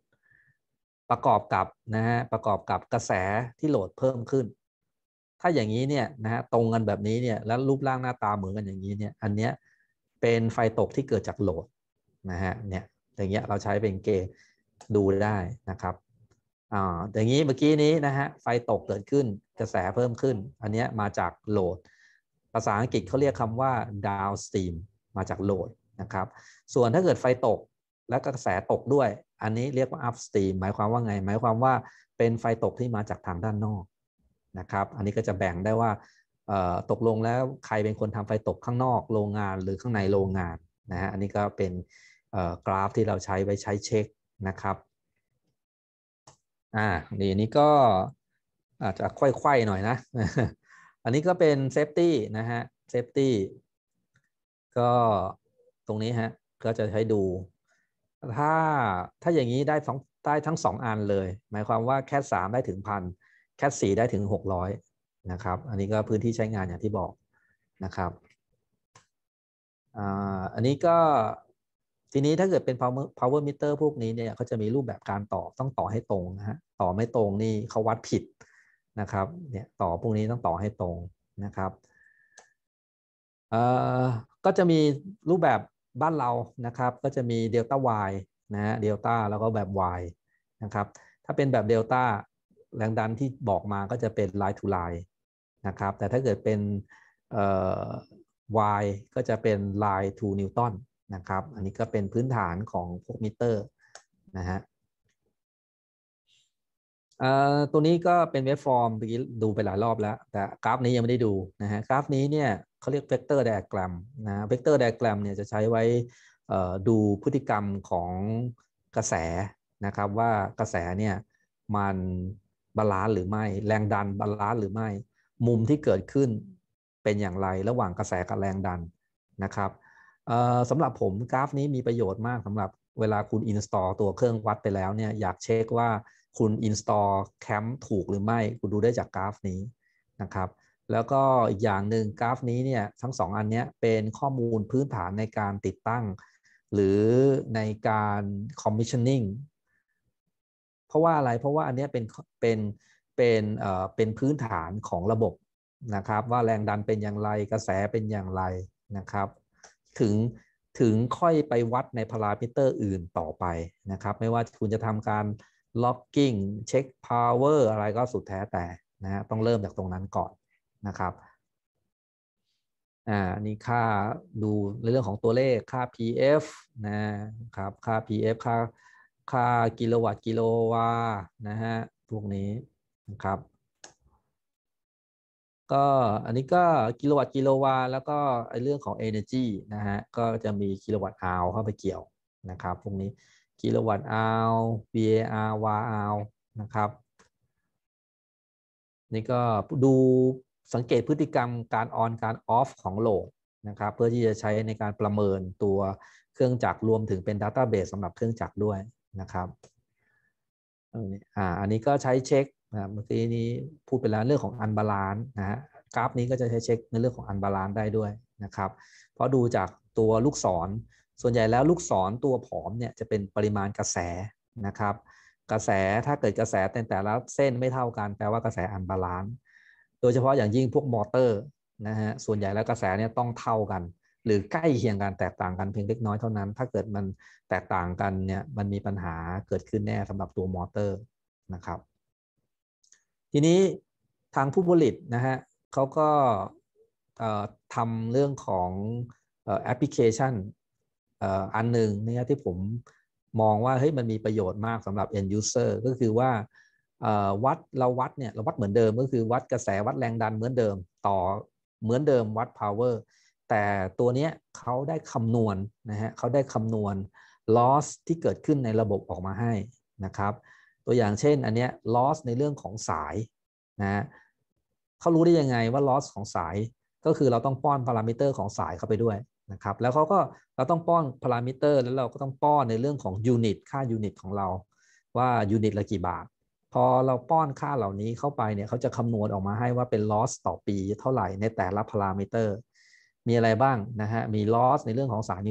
ประกอบกับนะฮะประกอบกับกระแสที่โหลดเพิ่มขึ้น ถ้าอย่างนี้เนี่ยนะฮะตรงกันแบบนี้เนี่ยแล้วรูปร่างหน้าตาเหมือนกันอย่างนี้เนี่ยอันเนี้ยเป็นไฟตกที่เกิดจากโหลดนะฮะเนี่ยอย่างเงี้ยเราใช้เป็นเกณฑ์ดูได้นะครับอ่าอย่างนี้เมื่อกี้นี้นะฮะไฟตกเกิดขึ้นกระแสเพิ่มขึ้น อันนี้มาจากโหลด ภาษาอังกฤษเขาเรียกคำว่า downstream มาจากโหลดนะครับ ส่วนถ้าเกิดไฟตกและกระแสตกด้วย อันนี้เรียกว่า upstream หมายความว่าไง หมายความว่าเป็นไฟตกที่มาจากทางด้านนอกนะครับ อันนี้ก็จะแบ่งได้ว่าตกลงแล้วใครเป็นคนทำไฟตกข้างนอกโรงงานหรือข้างในโรงงานนะฮะ อันนี้ก็เป็นกราฟที่เราใช้ไว้ใช้เช็คนะครับ อ่านี่นี่ก็อาจจะค่อยๆ หน่อยนะ อันนี้ก็เป็นเซฟตี้นะฮะ เซฟตี้ก็ตรงนี้ฮะก็จะใช้ดู ถ้าถ้าอย่างนี้ได้สองได้ทั้ง 2 อันเลย หมายความว่าแคสมได้ถึงพันแคส่ได้ถึง 600 นะครับ อันนี้ก็พื้นที่ใช้งานอย่างที่บอกนะครับอันนี้ก็ทีนี้ถ้าเกิดเป็น power power meter พวกนี้เนี่ยเขาจะมีรูปแบบการต่อต้องต่อให้ตรงนะฮะต่อไม่ตรงนี่เขาวัดผิดนะครับเนี่ยต่อพวกนี้ต้องต่อให้ตรงนะครับเอ่อก็จะมีรูปแบบบ้านเรานะครับ ก็จะมีเดลต้า y นะะเดลต้าแล้วก็แบบ y นะครับถ้าเป็นแบบเดลต้าแรงดันที่บอกมาก็จะเป็นไลน์ทูไลน์นะครับแต่ถ้าเกิดเป็นเอ่อ y ก็จะเป็นไลน์ทูนิวตันนะครับอันนี้ก็เป็นพื้นฐานของพวกมิเตอร์นะฮะตัวนี้ก็เป็นเวฟฟอร์มเมื่อกี้ดูไปหลายรอบแล้ว แต่กราฟนี้ยังไม่ได้ดู นะฮะกราฟนี้เนี่ยเขาเรียกเวกเตอร์ไดอะแกรมนะเวกเตอร์ไดอะแกรมเนี่ยจะใช้ไว้ดูพฤติกรรมของกระแสนะครับว่ากระแสเนี่ย มันบาลานซ์หรือไม่แรงดันบาลานซ์หรือไม่มุมที่เกิดขึ้น เป็นอย่างไรระหว่างกระแสกับแรงดันนะครับสำหรับผมกราฟนี้มีประโยชน์มากสำหรับเวลาคุณ install ตัวเครื่องวัดไปแล้วเนี่ยอยากเช็คว่าคุณ install camp ถูกหรือไม่ คุณดูได้จากกราฟนี้นะครับ แล้วก็อีกอย่างหนึ่งกราฟนี้เนี่ยทั้งสองอันเนี้ยเป็นข้อมูลพื้นฐานในการติดตั้ง หรือในการ commissioning เพราะว่าอะไร เพราะว่าอันนี้เป็น เป็น เป็น เอ่อ เป็นพื้นฐานของระบบนะครับ ว่าแรงดันเป็นอย่างไร กระแสเป็นอย่างไรนะครับ ถึง ถึงค่อยไปวัดในพารามิเตอร์อื่นต่อไปนะครับ ไม่ว่าคุณจะทำการล็อกกิ้งเช็คพาวเวอร์อะไรก็สุดแท้แต่นะฮะต้องเริ่มจากตรงนั้นก่อนนะครับอ่านี่ค่าดูในเรื่องของตัวเลขค่า PF นะครับค่า PF ค่าค่ากิโลวัตต์กิโลวานะฮะพวกนี้นะครับ ก็อันนี้ก็กิโลวัตต์กิโลวาแล้วก็ไอเรื่องของ energy นะฮะก็จะมีกิโลวัตต์อาวเข้าไปเกี่ยวนะครับพวกนี้กิโลวัตต์อาว VAR วาอาวนะครับ นี่ก็ดูสังเกตพฤติกรรมการออนการออฟของโหลดนะครับเพื่อที่จะใช้ในการประเมินตัวเครื่องจักรรวมถึงเป็นดัตต้าเบสสำหรับเครื่องจักรด้วยนะครับอ่าอันนี้ก็ใช้เช็คนะเมื่อกี้นี้พูดไปแล้วเรื่องของอันบาลานนะฮะกราฟนี้ก็จะใช้เช็คในเรื่องของอันบาลานได้ด้วยนะครับ เพราะดูจากตัวลูกศรส่วนใหญ่แล้วลูกศรตัวผอมเนี่ยจะเป็นปริมาณกระแสนะครับ กระแสถ้าเกิดกระแสแต่แต่ละเส้นไม่เท่ากัน แปลว่ากระแสอันบาลานซ์โดยเฉพาะอย่างยิ่งพวกมอเตอร์นะฮะส่วนใหญ่แล้วกระแสเนี่ยต้องเท่ากัน หรือใกล้เคียงกันแตกต่างกันเพียงเล็กน้อยเท่านั้น ถ้าเกิดมันแตกต่างกันเนี่ยมันมีปัญหาเกิดขึ้นแน่สำหรับตัวมอเตอร์นะครับ ทีนี้ทางผู้ผลิตนะฮะเขาก็ทำเรื่องของแอปพลิเคชันอันหนึ่งนะที่ผมมองว่าเฮ้ยมันมีประโยชน์มากสำหรับ end user ก็คือว่าวัดเราวัดเนี่ยเราวัดเหมือนเดิมก็คือวัดกระแสวัดแรงดันเหมือนเดิมต่อเหมือนเดิมวัด power แต่ตัวนี้เขาได้คำนวณนะฮะเขาได้คำนวณ loss ที่เกิดขึ้นในระบบออกมาให้นะครับตัวอย่างเช่นอันเนี้ย loss ในเรื่องของสายนะเขารู้ได้ยังไงว่า loss ของสายก็คือเราต้องป้อนพารามิเตอร์ของสายเข้าไปด้วยนะครับแล้วเขาก็เราต้องป้อนพารามิเตอร์แล้วเราก็ต้องป้อนในเรื่องของยูนิตค่ายูนิตของเราว่ายูนิตละกี่บาท พอเราป้อนค่าเหล่านี้เข้าไปเนี่ยเขาจะคำนวณออกมาให้ว่าเป็น loss ต่อปีเท่าไหร่ในแต่ละพารามิเตอร์มีอะไรบ้าง นะฮะ มี loss ในเรื่องของสาย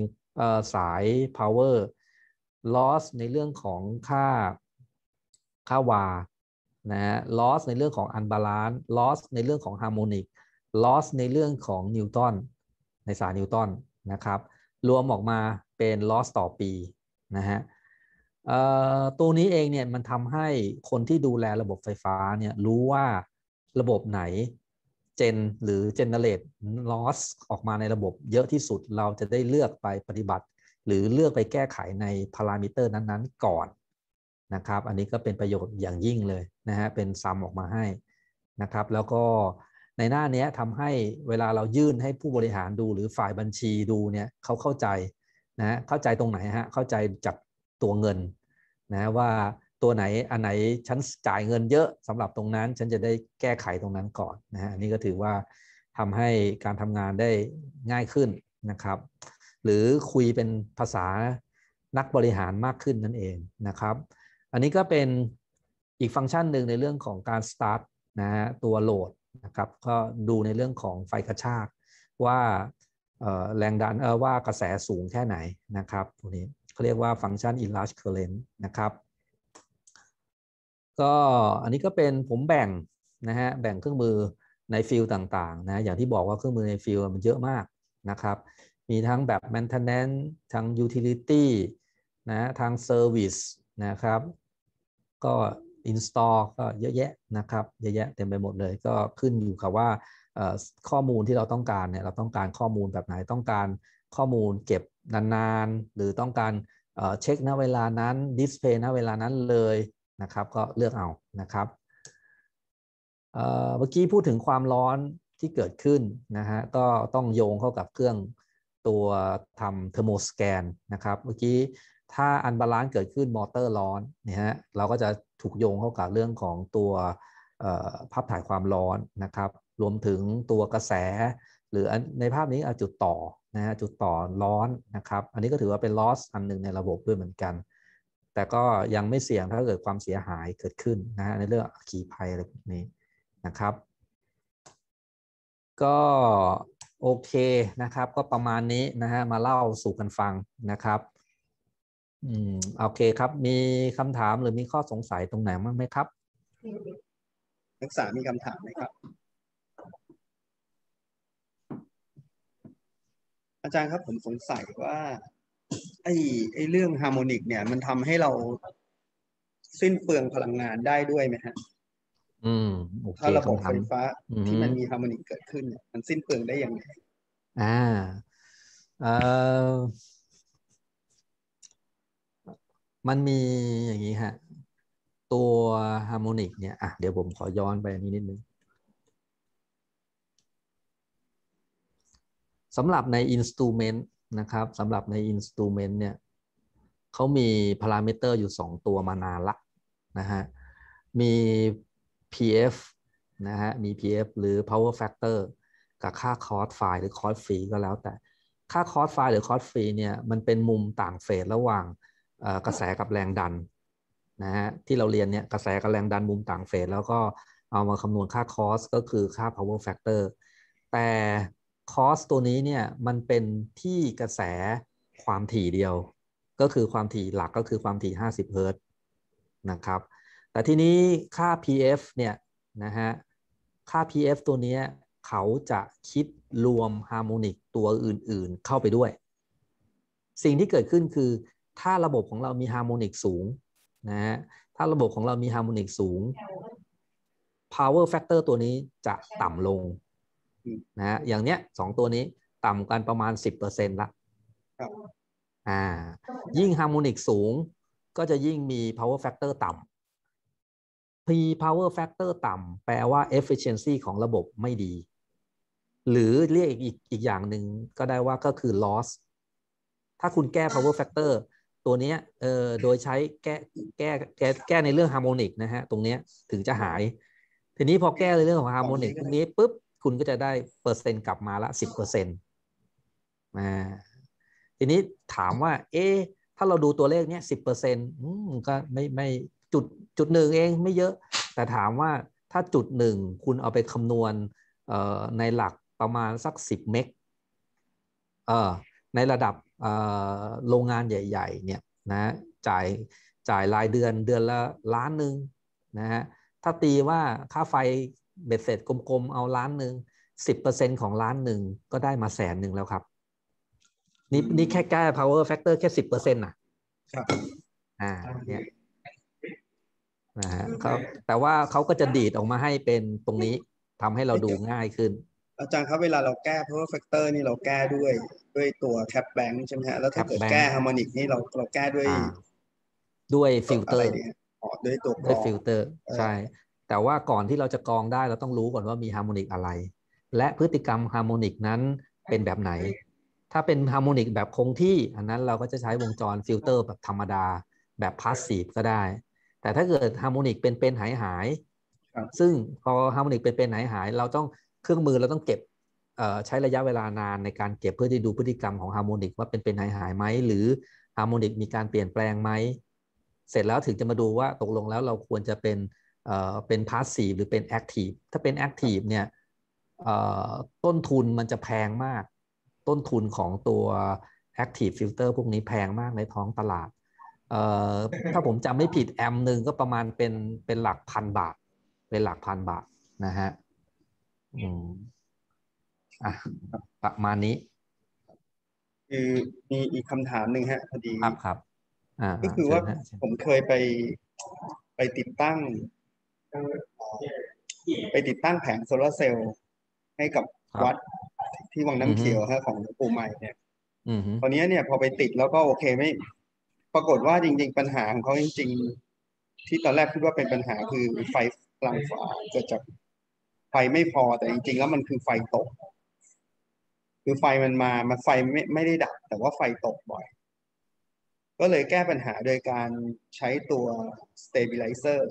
สาย power loss ในเรื่องของค่าค่าวานะฮะ loss ในเรื่องของ unbalance loss ในเรื่องของ harmonic loss ในเรื่องของนิวตันในสารนิวตันนะครับ รวมออกมาเป็นลอสต่อปี นะฮะตัวนี้เองเนี่ย มันทำให้คนที่ดูแลระบบไฟฟ้าเนี่ยรู้ว่าระบบไหนเจนหรือเจนเนเรตลอสออกมาในระบบเยอะที่สุดเราจะได้เลือกไปปฏิบัติ หรือเลือกไปแก้ไขในพารามิเตอร์นั้นๆ ก่อน นะครับ อันนี้ก็เป็นประโยชน์อย่างยิ่งเลยนะฮะ เป็นซ้ำออกมาให้นะครับ แล้วก็ในหน้านี้ทำให้เวลาเรายื่นให้ผู้บริหารดูหรือฝ่ายบัญชีดูเนี่ยเขาเข้าใจนะเข้าใจตรงไหนฮะเข้าใจจากตัวเงินนะว่าตัวไหนอันไหนฉันจ่ายเงินเยอะสำหรับตรงนั้น ฉันจะได้แก้ไขตรงนั้นก่อนนะฮะนี่ก็ถือว่าทำให้การทำงานได้ง่ายขึ้นนะครับ หรือคุยเป็นภาษานักบริหารมากขึ้นนั่นเองนะครับ อันนี้ก็เป็นอีกฟังก์ชันหนึ่งในเรื่องของการ start นะฮะตัวโหลดนะครับก็ดูในเรื่องของไฟกระชากว่าแรงดันเออว่ากระแสสูงแค่ไหนนะครับตัวนี้เขาเรียกว่า ฟังก์ชันิ n l a r g e current นะครับ ก็อันนี้ก็เป็นผมแบ่งนะฮะแบ่งเครื่องมือในฟิลต่างๆนะอย่างที่บอกว่าเครื่องมือในฟิลมันเยอะมากนะครับ มีทั้งแบบ maintenance ทั้ง utility นะทาง service นะครับก็ install ก็เยอะแยะนะครับเยอะแยะเต็มไปหมดเลยก็ขึ้นอยู่กับว่าข้อมูลที่เราต้องการเนี่ยเราต้องการข้อมูลแบบไหนต้องการข้อมูลเก็บนานๆหรือต้องการเช็คณเวลานั้นดิสเพย์ณเวลานั้นเลยนะครับก็เลือกเอานะครับเมื่อกี้พูดถึงความร้อนที่เกิดขึ้นนะฮะก็ต้องโยงเข้ากับเครื่องตัวทำเทอร์โมสแกนนะครับเมื่อกี้ถ้าอันบาลานซ์เกิดขึ้นมอเตอร์ร้อนนะฮะเราก็จะถูกโยงเข้ากับเรื่องของตัวภาพถ่ายความร้อนนะครับ รวมถึงตัวกระแส หรือในภาพนี้อจุดต่อนะฮะจุดต่อร้อนนะครับ อันนี้ก็ถือว่าเป็นลอสอันหนึ่งในระบบด้วยเหมือนกัน แต่ก็ยังไม่เสี่ยงถ้าเกิดความเสียหายเกิดขึ้นนะฮะในเรื่องขีภัยอะไรพวกนี้นะครับ ก็โอเคนะครับ ก็ประมาณนี้นะฮะมาเล่าสู่กันฟังนะครับอืมโอเคครับ มีคำถามหรือมีข้อสงสัยตรงไหนบ้างไหมครับ นักศึกษามีคำถามไหมครับ อาจารย์ครับ ผมสงสัยว่าไอ้ไอ้เรื่องฮาร์โมนิก เนี่ย มันทำให้เรา สิ้นเปลืองพลังงานได้ด้วยไหมฮะอืมโอเคถ้าระบบไฟฟ้าที่มันมีฮาร์โมนิกเกิดขึ้นเนี่ยมันสิ้นเปลืองได้ยังไงอ่าเอ่อมันมีอย่างนี้ฮะ ตัวฮาร์โมนิกเนี่ย อ่ะ เดี๋ยวผมขอย้อนไปอันนี้นิดนึงสำหรับในอินสตูเมนต์นะครับ สำหรับในอินสตูเมนต์เนี่ยเขามีพารามิเตอร์อยู่ 2 ตัวมานานละนะฮะ มี pf นะฮะ มี pf หรือ power factor กับค่าคอร์สไฟหรือคอร์สฟรีก็แล้วแต่ ค่าคอร์สไฟหรือคอร์สฟรีเนี่ย มันเป็นมุมต่างเฟสระหว่างกระแสกับแรงดันนะฮะที่เราเรียนเนี่ยกระแสกับแรงดันมุมต่างเฟส แล้วก็เอามาคำนวณค่าคอสก็คือค่า power factor แต่คอสตัวนี้เนี่ยมันเป็นที่กระแสความถี่เดียว ก็คือความถี่หลักก็คือความถี่ 50เฮิร์ตนะครับแต่ทีนี้ค่า PF เนี่ยนะฮะค่า PF ตัวนี้เขาจะคิดรวมฮาร์โมนิกตัวอื่นๆเข้าไปด้วย สิ่งที่เกิดขึ้นคือถ้าระบบของเรามีฮาร์โมนิกสูงนะฮะถ้าระบบของเรามีฮาร์โมนิกสูง power factor ตัวนี้จะต่ำลงนะฮะอย่างเนี้ยสองตัวนี้ต่ำกันประมาณ 10%ละอ่ายิ่งฮาร์โมนิกสูง ก็จะยิ่งมี power factor ต่ำ p power factor ต่ำแปลว่า efficiency ของระบบไม่ดี หรือเรียกอีกอีกอย่างหนึ่งก็ได้ว่าก็คือ loss ถ้าคุณแก้ power factor ตัวนี้เออโดยใช้แก้แก้แก้แก้ในเรื่องฮาร์โมนิกนะฮะ ตรงนี้ถึงจะหาย ทีนี้พอแก้ในเรื่องของฮาร์โมนิกตรงนี้ปุ๊บคุณก็จะได้เปอร์เซ็นต์กลับมาละสิบเปอร์เซ็นต์มาทีนี้ถามว่าเอ๊ถ้าเราดูตัวเลขเนี้ยสิบเปอร์เซ็นต์ก็ไม่ไม่จุดจุดหนึ่งเองไม่เยอะ แต่ถามว่าถ้าจุดหนึ่งคุณเอาไปคำนวณในหลักประมาณสักสิบเมกเออ่ในระดับโรงงานใหญ่ ๆ เนี่ยนะ จ่ายจ่ายรายเดือนเดือนละล้านหนึ่งนะฮะถ้าตีว่าค่าไฟเบ็ดเสร็จกลมๆ เอาล้านหนึ่งสิบเปอร์เซ็นของล้านหนึ่งก็ได้มาแสนหนึ่งแล้วครับ นี่นี่แค่แก้ power factor แค่สิบเปอร์เซ็นต์นะครับอ่าเนี่ยนะฮะเขาแต่ว่าเขาก็จะดีดออกมาให้เป็นตรงนี้ทำให้เราดูง่ายขึ้นอาจารย์ครับ เวลาเราแก้ power factor นี่เราแก้ด้วยด้วยตัวแคปแบงค์ใช่ไหมฮะ แล้วถ้าเกิดแก้ฮาร์มนิกนี่เราเราแก้ด้วยด้วยฟิลเตอร์ด้วยตัวด้วยฟิลเตอร์ ใช่ แต่ว่าก่อนที่เราจะกรองได้เราต้องรู้ก่อนว่ามีฮาร์โมนิกอะไร และพฤติกรรมฮาร์โมนิกนั้นเป็นแบบไหน ถ้าเป็นฮาร์โมนิกแบบคงที่อันนั้นเราก็จะใช้วงจรฟิลเตอร์แบบธรรมดาแบบพาสซีฟก็ได้ แต่ถ้าเกิดฮาร์โมนิกเป็นเป็นหายหาย ซึ่งพอฮาร์โมนิกเป็นเป็นหายหายเราต้องเครื่องมือเราต้องเก็บใช้ระยะเวลานานในการเก็บเพื่อที่ดูพฤติกรรมของฮาร์โมนิกว่าเป็นเป็นหายหายไหมหรือฮาร์โมนิกมีการเปลี่ยนแปลงไหม เสร็จแล้วถึงจะมาดูว่าตกลงแล้วเราควรจะเป็นเป็นพาสซีฟหรือเป็นแอคทีฟถ้าเป็นแอคทีฟเนี่ยต้นทุนมันจะแพงมากต้นทุนของตัวแอคทีฟฟิลเตอร์พวกนี้แพงมากในท้องตลาด ถ้าผมจำไม่ผิดแอมหนึ่งก็ประมาณเป็นเป็นหลักพันบาทเป็นหลักพันบาทนะฮะอืมอ่ะประมาณนี้ คือมีอีกคำถามหนึ่งฮะพอดี ครับครับ อ่า ก็คือว่าผมเคยไปไปติดตั้ง ไปติดตั้งแผงโซลาเซลล์ ให้กับวัดที่วังน้ำเขียวฮะของหลวงปู่ใหม่เนี่ยตอนนี้เนี่ยพอไปติดแล้วก็โอเคไม่ ปรากฏว่าจริง ๆ ปัญหาของเขาจริง ๆ ที่ตอนแรกคิดว่าเป็นปัญหาคือไฟกลางฟาเกิดจากไฟไม่พอแต่จริงๆ แล้วมันคือไฟตก คือไฟมันมามันไฟไม่ไม่ได้ดับ แต่ว่าไฟตกบ่อย ก็เลยแก้ปัญหาโดยการใช้ตัว stabilizer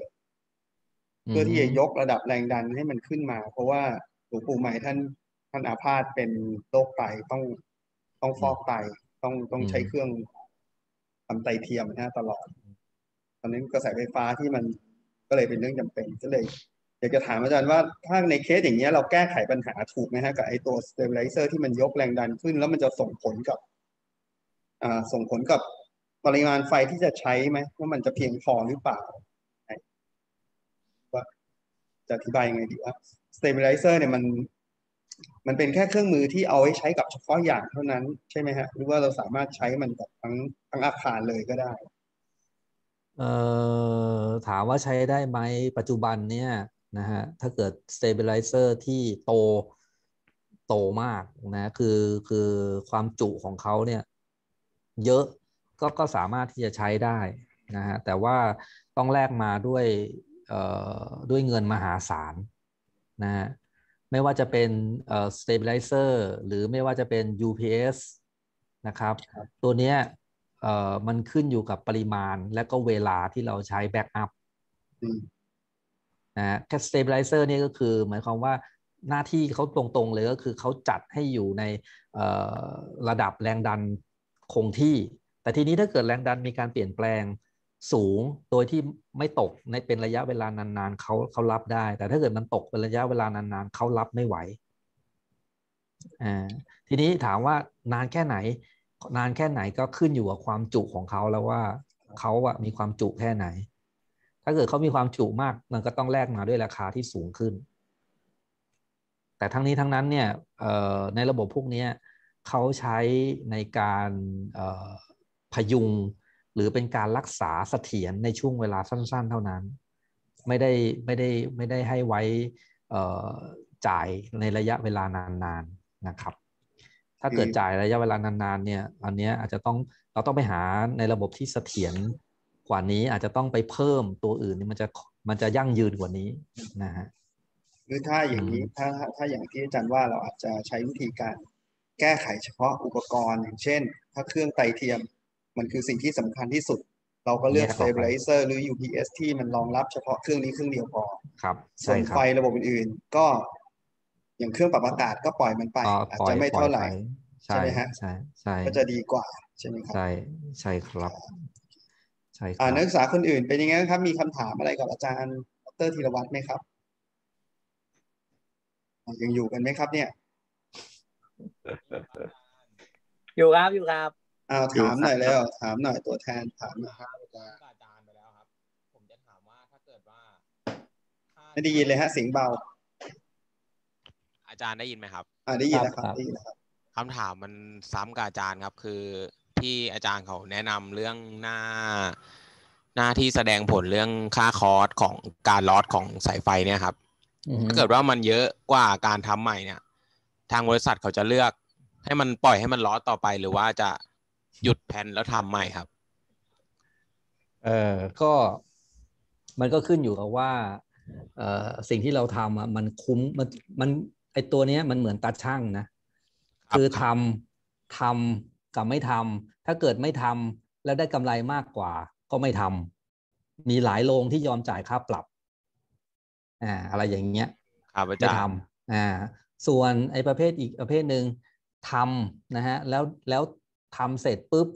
เพื่อที่จะยกระดับแรงดันให้มันขึ้นมา เพราะว่าหลวงปู่ใหม่ท่านท่านอาพาธเป็นโรคไตต้องต้องฟอกไต ต้องต้องใช้เครื่องทำไตเทียมนะตลอด ตอนนั้นกระแสไฟฟ้าที่มันก็เลยเป็นเรื่องจำเป็นก็เลยอยากจะถามอาจารย์ว่าถ้าในเคสอย่างเงี้ยเราแก้ไขปัญหาถูกไหมฮะ กับไอตัวสเตเบลเซอร์ที่มันยกแรงดันขึ้น แล้วมันจะส่งผลกับอ่าส่งผลกับปริมาณไฟที่จะใช้ไหม ว่ามันจะเพียงพอหรือเปล่าว่าจะอธิบายยังไงดีว่าสเตเบลเซอร์เนี่ยมัน มันเป็นแค่เครื่องมือที่เอาไว้ใช้กับเฉพาะอย่างเท่านั้น ใช่ไหมฮะ หรือว่าเราสามารถใช้มันกับทั้งทั้งอาคารเลยก็ได้เอ่อถามว่าใช้ได้ไหมปัจจุบันเนี่ยนะฮะถ้าเกิด stabilizer ที่โตโตมากนะคือคือความจุของเขาเนี่ยเยอะก็ก็สามารถที่จะใช้ได้นะฮะแต่ว่าต้องแลกมาด้วยด้วยเงินมหาศาลนะฮะไม่ว่าจะเป็นเอ่อ stabilizer หรือไม่ว่าจะเป็น UPS นะครับ ตัวเนี้ยเอ่อมันขึ้นอยู่กับปริมาณและก็เวลาที่เราใช้แบ็กอัพนะแคสเตเบลเซอร์นี่ก็คือหมายความว่าหน้าที่เขาตรงๆเลยก็คือเขาจัดให้อยู่ในระดับแรงดันคงที่ แต่ทีนี้ถ้าเกิดแรงดันมีการเปลี่ยนแปลงสูง โดยที่ไม่ตกในเป็นระยะเวลานานๆเขาเขารับได้ แต่ถ้าเกิดมันตกเป็นระยะเวลานานๆ เขารับไม่ไหว ทีนี้ถามว่านานแค่ไหนนานแค่ไหนก็ขึ้นอยู่กับความจุของเขาแล้วว่าเขาอะมีความจุแค่ไหนถ้าเกิดเขามีความจุมากมันก็ต้องแลกมาด้วยราคาที่สูงขึ้น แต่ทั้งนี้ทั้งนั้นเนี่ยในระบบพวกนี้เขาใช้ในการพยุงหรือเป็นการรักษาเสถียรในช่วงเวลาสั้นๆเท่านั้น ไม่ได้ไม่ได้ไม่ได้ให้ไว้จ่ายในระยะเวลานานๆนนนะครับถ้าเกิดจ่ายระยะเวลานานๆเนี่ยอันนี้อาจจะต้องเราต้องไปหาในระบบที่เสถียรกว่านี้อาจจะต้องไปเพิ่มตัวอื่นนี่มันจะมันจะยั่งยืนกว่านี้นะฮะหรือถ้าอย่างนี้ถ้าถ้าอย่างที่อาจารย์ว่าเราอาจจะใช้วิธีการ แก้ไขเฉพาะอุปกรณ์ อย่างเช่น ถ้าเครื่องไตเทียม มันคือสิ่งที่สำคัญที่สุด เราก็เลือก stabilizer หรือ UPS ที่มันรองรับเฉพาะเครื่องนี้เครื่องเดียวพอครับส่วนไฟระบบอื่นๆก็ อย่างเครื่องปรับอากาศก็ปล่อยมันไป อาจจะไม่เท่าไหร่ใช่ไหมฮะใช่ใช่ก็จะดีกว่าใช่ไหมครับใช่ใช่ครับใช่ครับนักศึกษาคนอื่น เป็นยังไงครับ มีคำถามอะไรกับอาจารย์ดรธีรวัตรไหมครับ ยังอยู่กันไหมครับ เนี่ย อยู่ครับอยู่ครับเอาถามหน่อยแล้วถามหน่อยตัวแทนถามนะครับอาจารย์ไปแล้วครับ ผมจะถามว่าถ้าเกิดว่าไม่ได้ยินเลยฮะเสียงเบา อาจารย์ได้ยินไหมครับอ่าได้ยินแล้วครับได้ยินแล้วครับคำถามมันซ้ำกับอาจารย์ครับ คือที่อาจารย์เขาแนะนำเรื่องหน้าหน้าที่แสดงผลเรื่องค่าคอสของการลอดของสายไฟเนี่ยครับถ้าเกิดว่ามันเยอะกว่าการทำใหม่เนี่ยทางบริษัทเขาจะเลือก ให้มันปล่อยให้มันลอดต่อไป หรือว่าจะหยุดแผนแล้วทำใหม่ครับเออก็มันก็ขึ้นอยู่กับว่าสิ่งที่เราทำอ่ะมันคุ้มมันมันไอตัวเนี้ยมันเหมือนตาช่างนะ คือทำทำกับไม่ทำ ถ้าเกิดไม่ทำ แล้วได้กำไรมากกว่าก็ไม่ทำ มีหลายโรงที่ยอมจ่ายค่าปรับอ่าอะไรอย่างเงี้ยครับไม่ทำอ่าส่วนไอ้ประเภทอีกประเภทหนึ่งทำนะฮะแล้วแล้วทำเสร็จปุ๊บ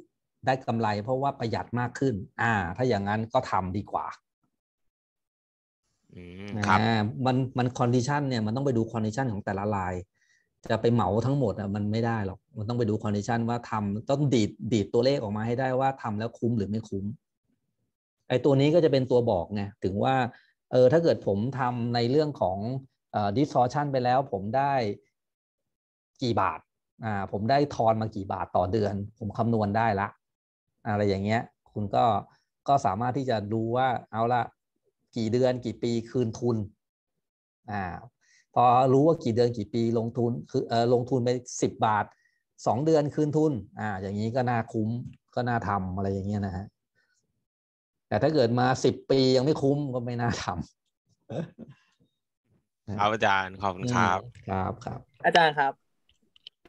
ได้กำไรเพราะว่าประหยัดมากขึ้น อ่า ถ้าอย่างนั้นก็ทำดีกว่าครับมันมันคอนดิชันเนี่ยมันต้องไปดูคอนดิชันของแต่ละลายจะไปเหมาทั้งหมดอ่ะมันไม่ได้หรอก มันต้องไปดูคอนดิชันว่าทำต้องดีดดีดตัวเลขออกมาให้ได้ว่าทำแล้วคุ้มหรือไม่คุ้มไอ้ตัวนี้ก็จะเป็นตัวบอกไงถึงว่าเออถ้าเกิดผมทำในเรื่องของดิสซอร์ชั o ไปแล้วผมได้ กี่บาท อ่า ผมได้ทอนมากี่บาทต่อเดือนผมคำนวณได้ละอะไรอย่างเงี้ย คุณก็ก็สามารถที่จะดูว่าเอาละกี่เดือนกี่ปีคืนทุน อ่าพอรู้ว่ากี่เดือนกี่ปีลงทุน คือเออลงทุนไปสิบบาทสองเดือนคืนทุน อ่า อย่างนี้ก็น่าคุ้มก็น่าทำอะไรอย่างเงี้ยนะฮะแต่ถ้าเกิดมาสิบปียังไม่คุ้มก็ไม่น่าทำครับอาจารย์ขอบคุณครับครับครับอาจารย์ครับ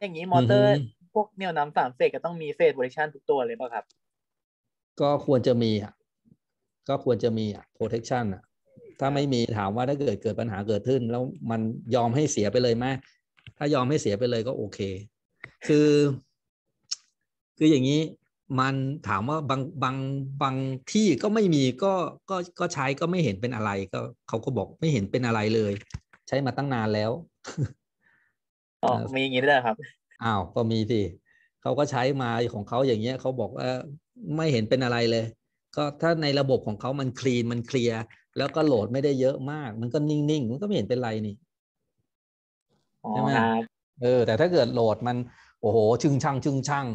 อย่างนี้มอเตอร์พวกเนีวน้ำสามเฟสก็ต้องมีเฟสบริชันทุกตัวเลยป่ะครับ ก็ควรจะมีอ่ะก็ควรจะมีอ่ะโปรเทคชันอ่ะถ้าไม่มีถามว่าถ้าเกิดเกิดปัญหาเกิดขึ้นแล้วมันยอมให้เสียไปเลยไหมถ้ายอมให้เสียไปเลยก็โอเค คือ คืออย่างนี้มันถามว่าบางบางบางที่ก็ไม่มีก็ก็ก็ใช้ก็ไม่เห็นเป็นอะไร ก็เขาก็บอกไม่เห็นเป็นอะไรเลย ใช้มาตั้งนานแล้วอ๋อมีอย่างนี้ด้วยครับอ้าวก็มีสิเขาก็ใช้มาของเขาอย่างเงี้ยเขาบอกว่าไม่เห็นเป็นอะไรเลยก็ถ้าในระบบของเขามันคลีนมันเคลียร์แล้วก็โหลดไม่ได้เยอะมาก มันก็นิ่งๆ มันก็ไม่เห็นเป็นไรนี่ใช่ไหมเออ แต่ถ้าเกิดโหลดมัน โอ้โหชึงช่างชึงช่าง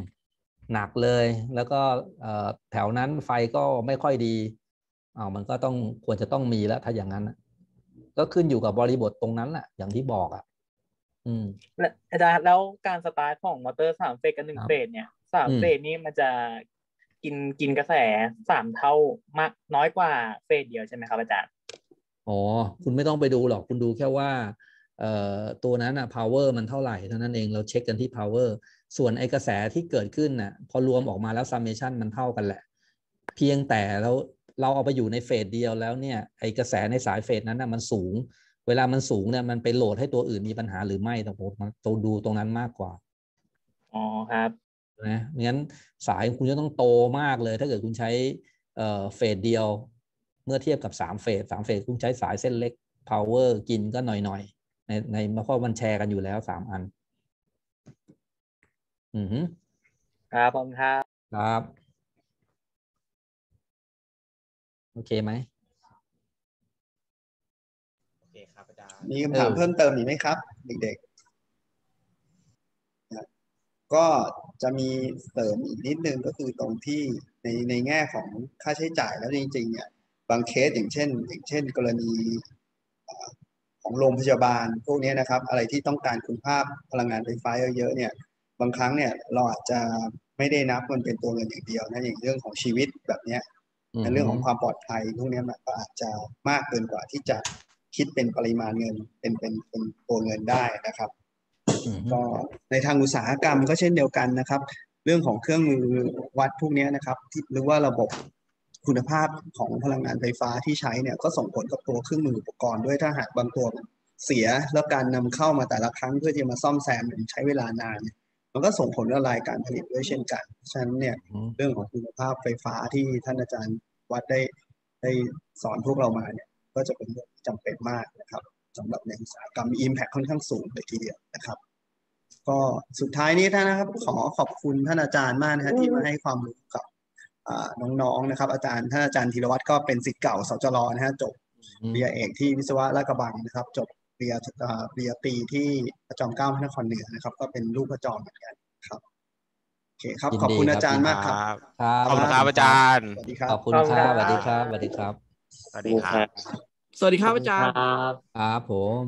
หนักเลย แล้วก็แถวนั้นไฟก็ไม่ค่อยดีอ้าวมันก็ต้องควรจะต้องมีแล้วถ้าอย่างนั้นก็ขึ้นอยู่กับบริบทตรงนั้นแหละอย่างที่บอกอ่ะอืมอาจารย์แล้วการสตาร์ทของมอเตอร์สามเฟสกับหนึ่งเฟสเนี่ยสามเฟสนี้มันจะกินกินกระแสสามเท่ามากน้อยกว่าเฟสเดียวใช่ไหมครับอาจารย์ อ๋อ คุณไม่ต้องไปดูหรอกคุณดูแค่ว่าเอ่อตัวนั้นอะ power มันเท่าไหร่ เท่านั้นเองเราเช็คกันที่ power ส่วนไอกระแสที่เกิดขึ้นน่ะพอรวมออกมาแล้ว summation มันเท่ากันแหละ เพียงแต่เราเราเอาไปอยู่ในเฟสเดียวแล้วเนี่ย ไอกระแสในสายเฟสนั้นน่ะมันสูง เวลามันสูงเนี่ยมันไปโหลดให้ตัวอื่นมีปัญหาหรือไม่ต้องผมต้องดูตรงนั้นมากกว่าอ๋อครับนะงั้นสายคุณจะต้องโตมากเลยถ้าเกิดคุณใช้เฟสเดียวเมื่อเทียบกับ3เฟสสามเฟสคุณใช้สายเส้นเล็ก power กินก็หน่อยๆ ในในเพราะมันแชร์กันอยู่แล้วสามอันอือครับผมครับครับ โอเคไหมโอเคครับอาจารย์มีคำถามเพิ่มเติมอีกไหมครับเด็ก ๆก็จะมีเสริมอีกนิดนึงก็คือตรงที่ในในแง่ของค่าใช้จ่ายแล้วจริงๆเนี่ยบางเคสอย่างเช่น อย่างเช่น กรณีของโรงพยาบาล พวกนี้นะครับ อะไรที่ต้องการคุณภาพพลังงานไฟฟ้าเยอะๆเนี่ยบางครั้งเนี่ยเราอาจจะไม่ได้นับมันเป็นตัวเงินอย่างเดียวนะอย่างเรื่องของชีวิตแบบเนี้ยในเรื่องของความปลอดภัยพวกนี้มันก็อาจจะมากเกินกว่าที่จะคิดเป็นปริมาณเงินเป็นเป็นเป็นตัวเงินได้นะครับก็ในทางอุตสาหกรรมก็เช่นเดียวกันนะครับ เรื่องของเครื่องมือวัดพวกนี้นะครับ หรือว่าระบบคุณภาพของพลังงานไฟฟ้าที่ใช้เนี่ยก็ส่งผลกับตัวเครื่องมืออุปกรณ์ด้วยถ้าหากบางตัวเสียแล้วการนำเข้ามาแต่ละครั้งเพื่อทจะมาซ่อมแซมมันใช้เวลานานมันก็ส่งผลละลายการผลิตด้วยเช่นกันฉะนั้นเนี่ยเรื่องของคุณภาพไฟฟ้าที่ท่านอาจารย์วัดได้ได้สอนพวกเรามาเนี่ยก็จะเป็นเรื่องจำเป็นมากนะครับสำหรับในอุตสาหกรรมมีมแพคค่อนข้างสูงเลยทีเดียวนะครับก็สุดท้ายนี้ท่านนะครับ ขอขอบคุณท่านอาจารย์มากนะครับที่มาให้ความรู้กับน้องๆ นะครับ อาจารย์ท่านอาจารย์ธีรวัตรก็เป็นสิทธิ์เก่า สจรนะฮะจบเรียเอกที่วิศวะราชบังนะครับ จบเรียเรียตีที่ประจอมเก้าพระนครเหนือนะครับ ก็เป็นลูกประจอมเหมือนกันครับโอเคครับขอบคุณอาจารย์มากครับขอบคุณครับอาจารย์ขอบคุณครับสวัสดีครับสวัสดีครับสวัสดีครับ สวัสดีครับอาจารย์ครับผม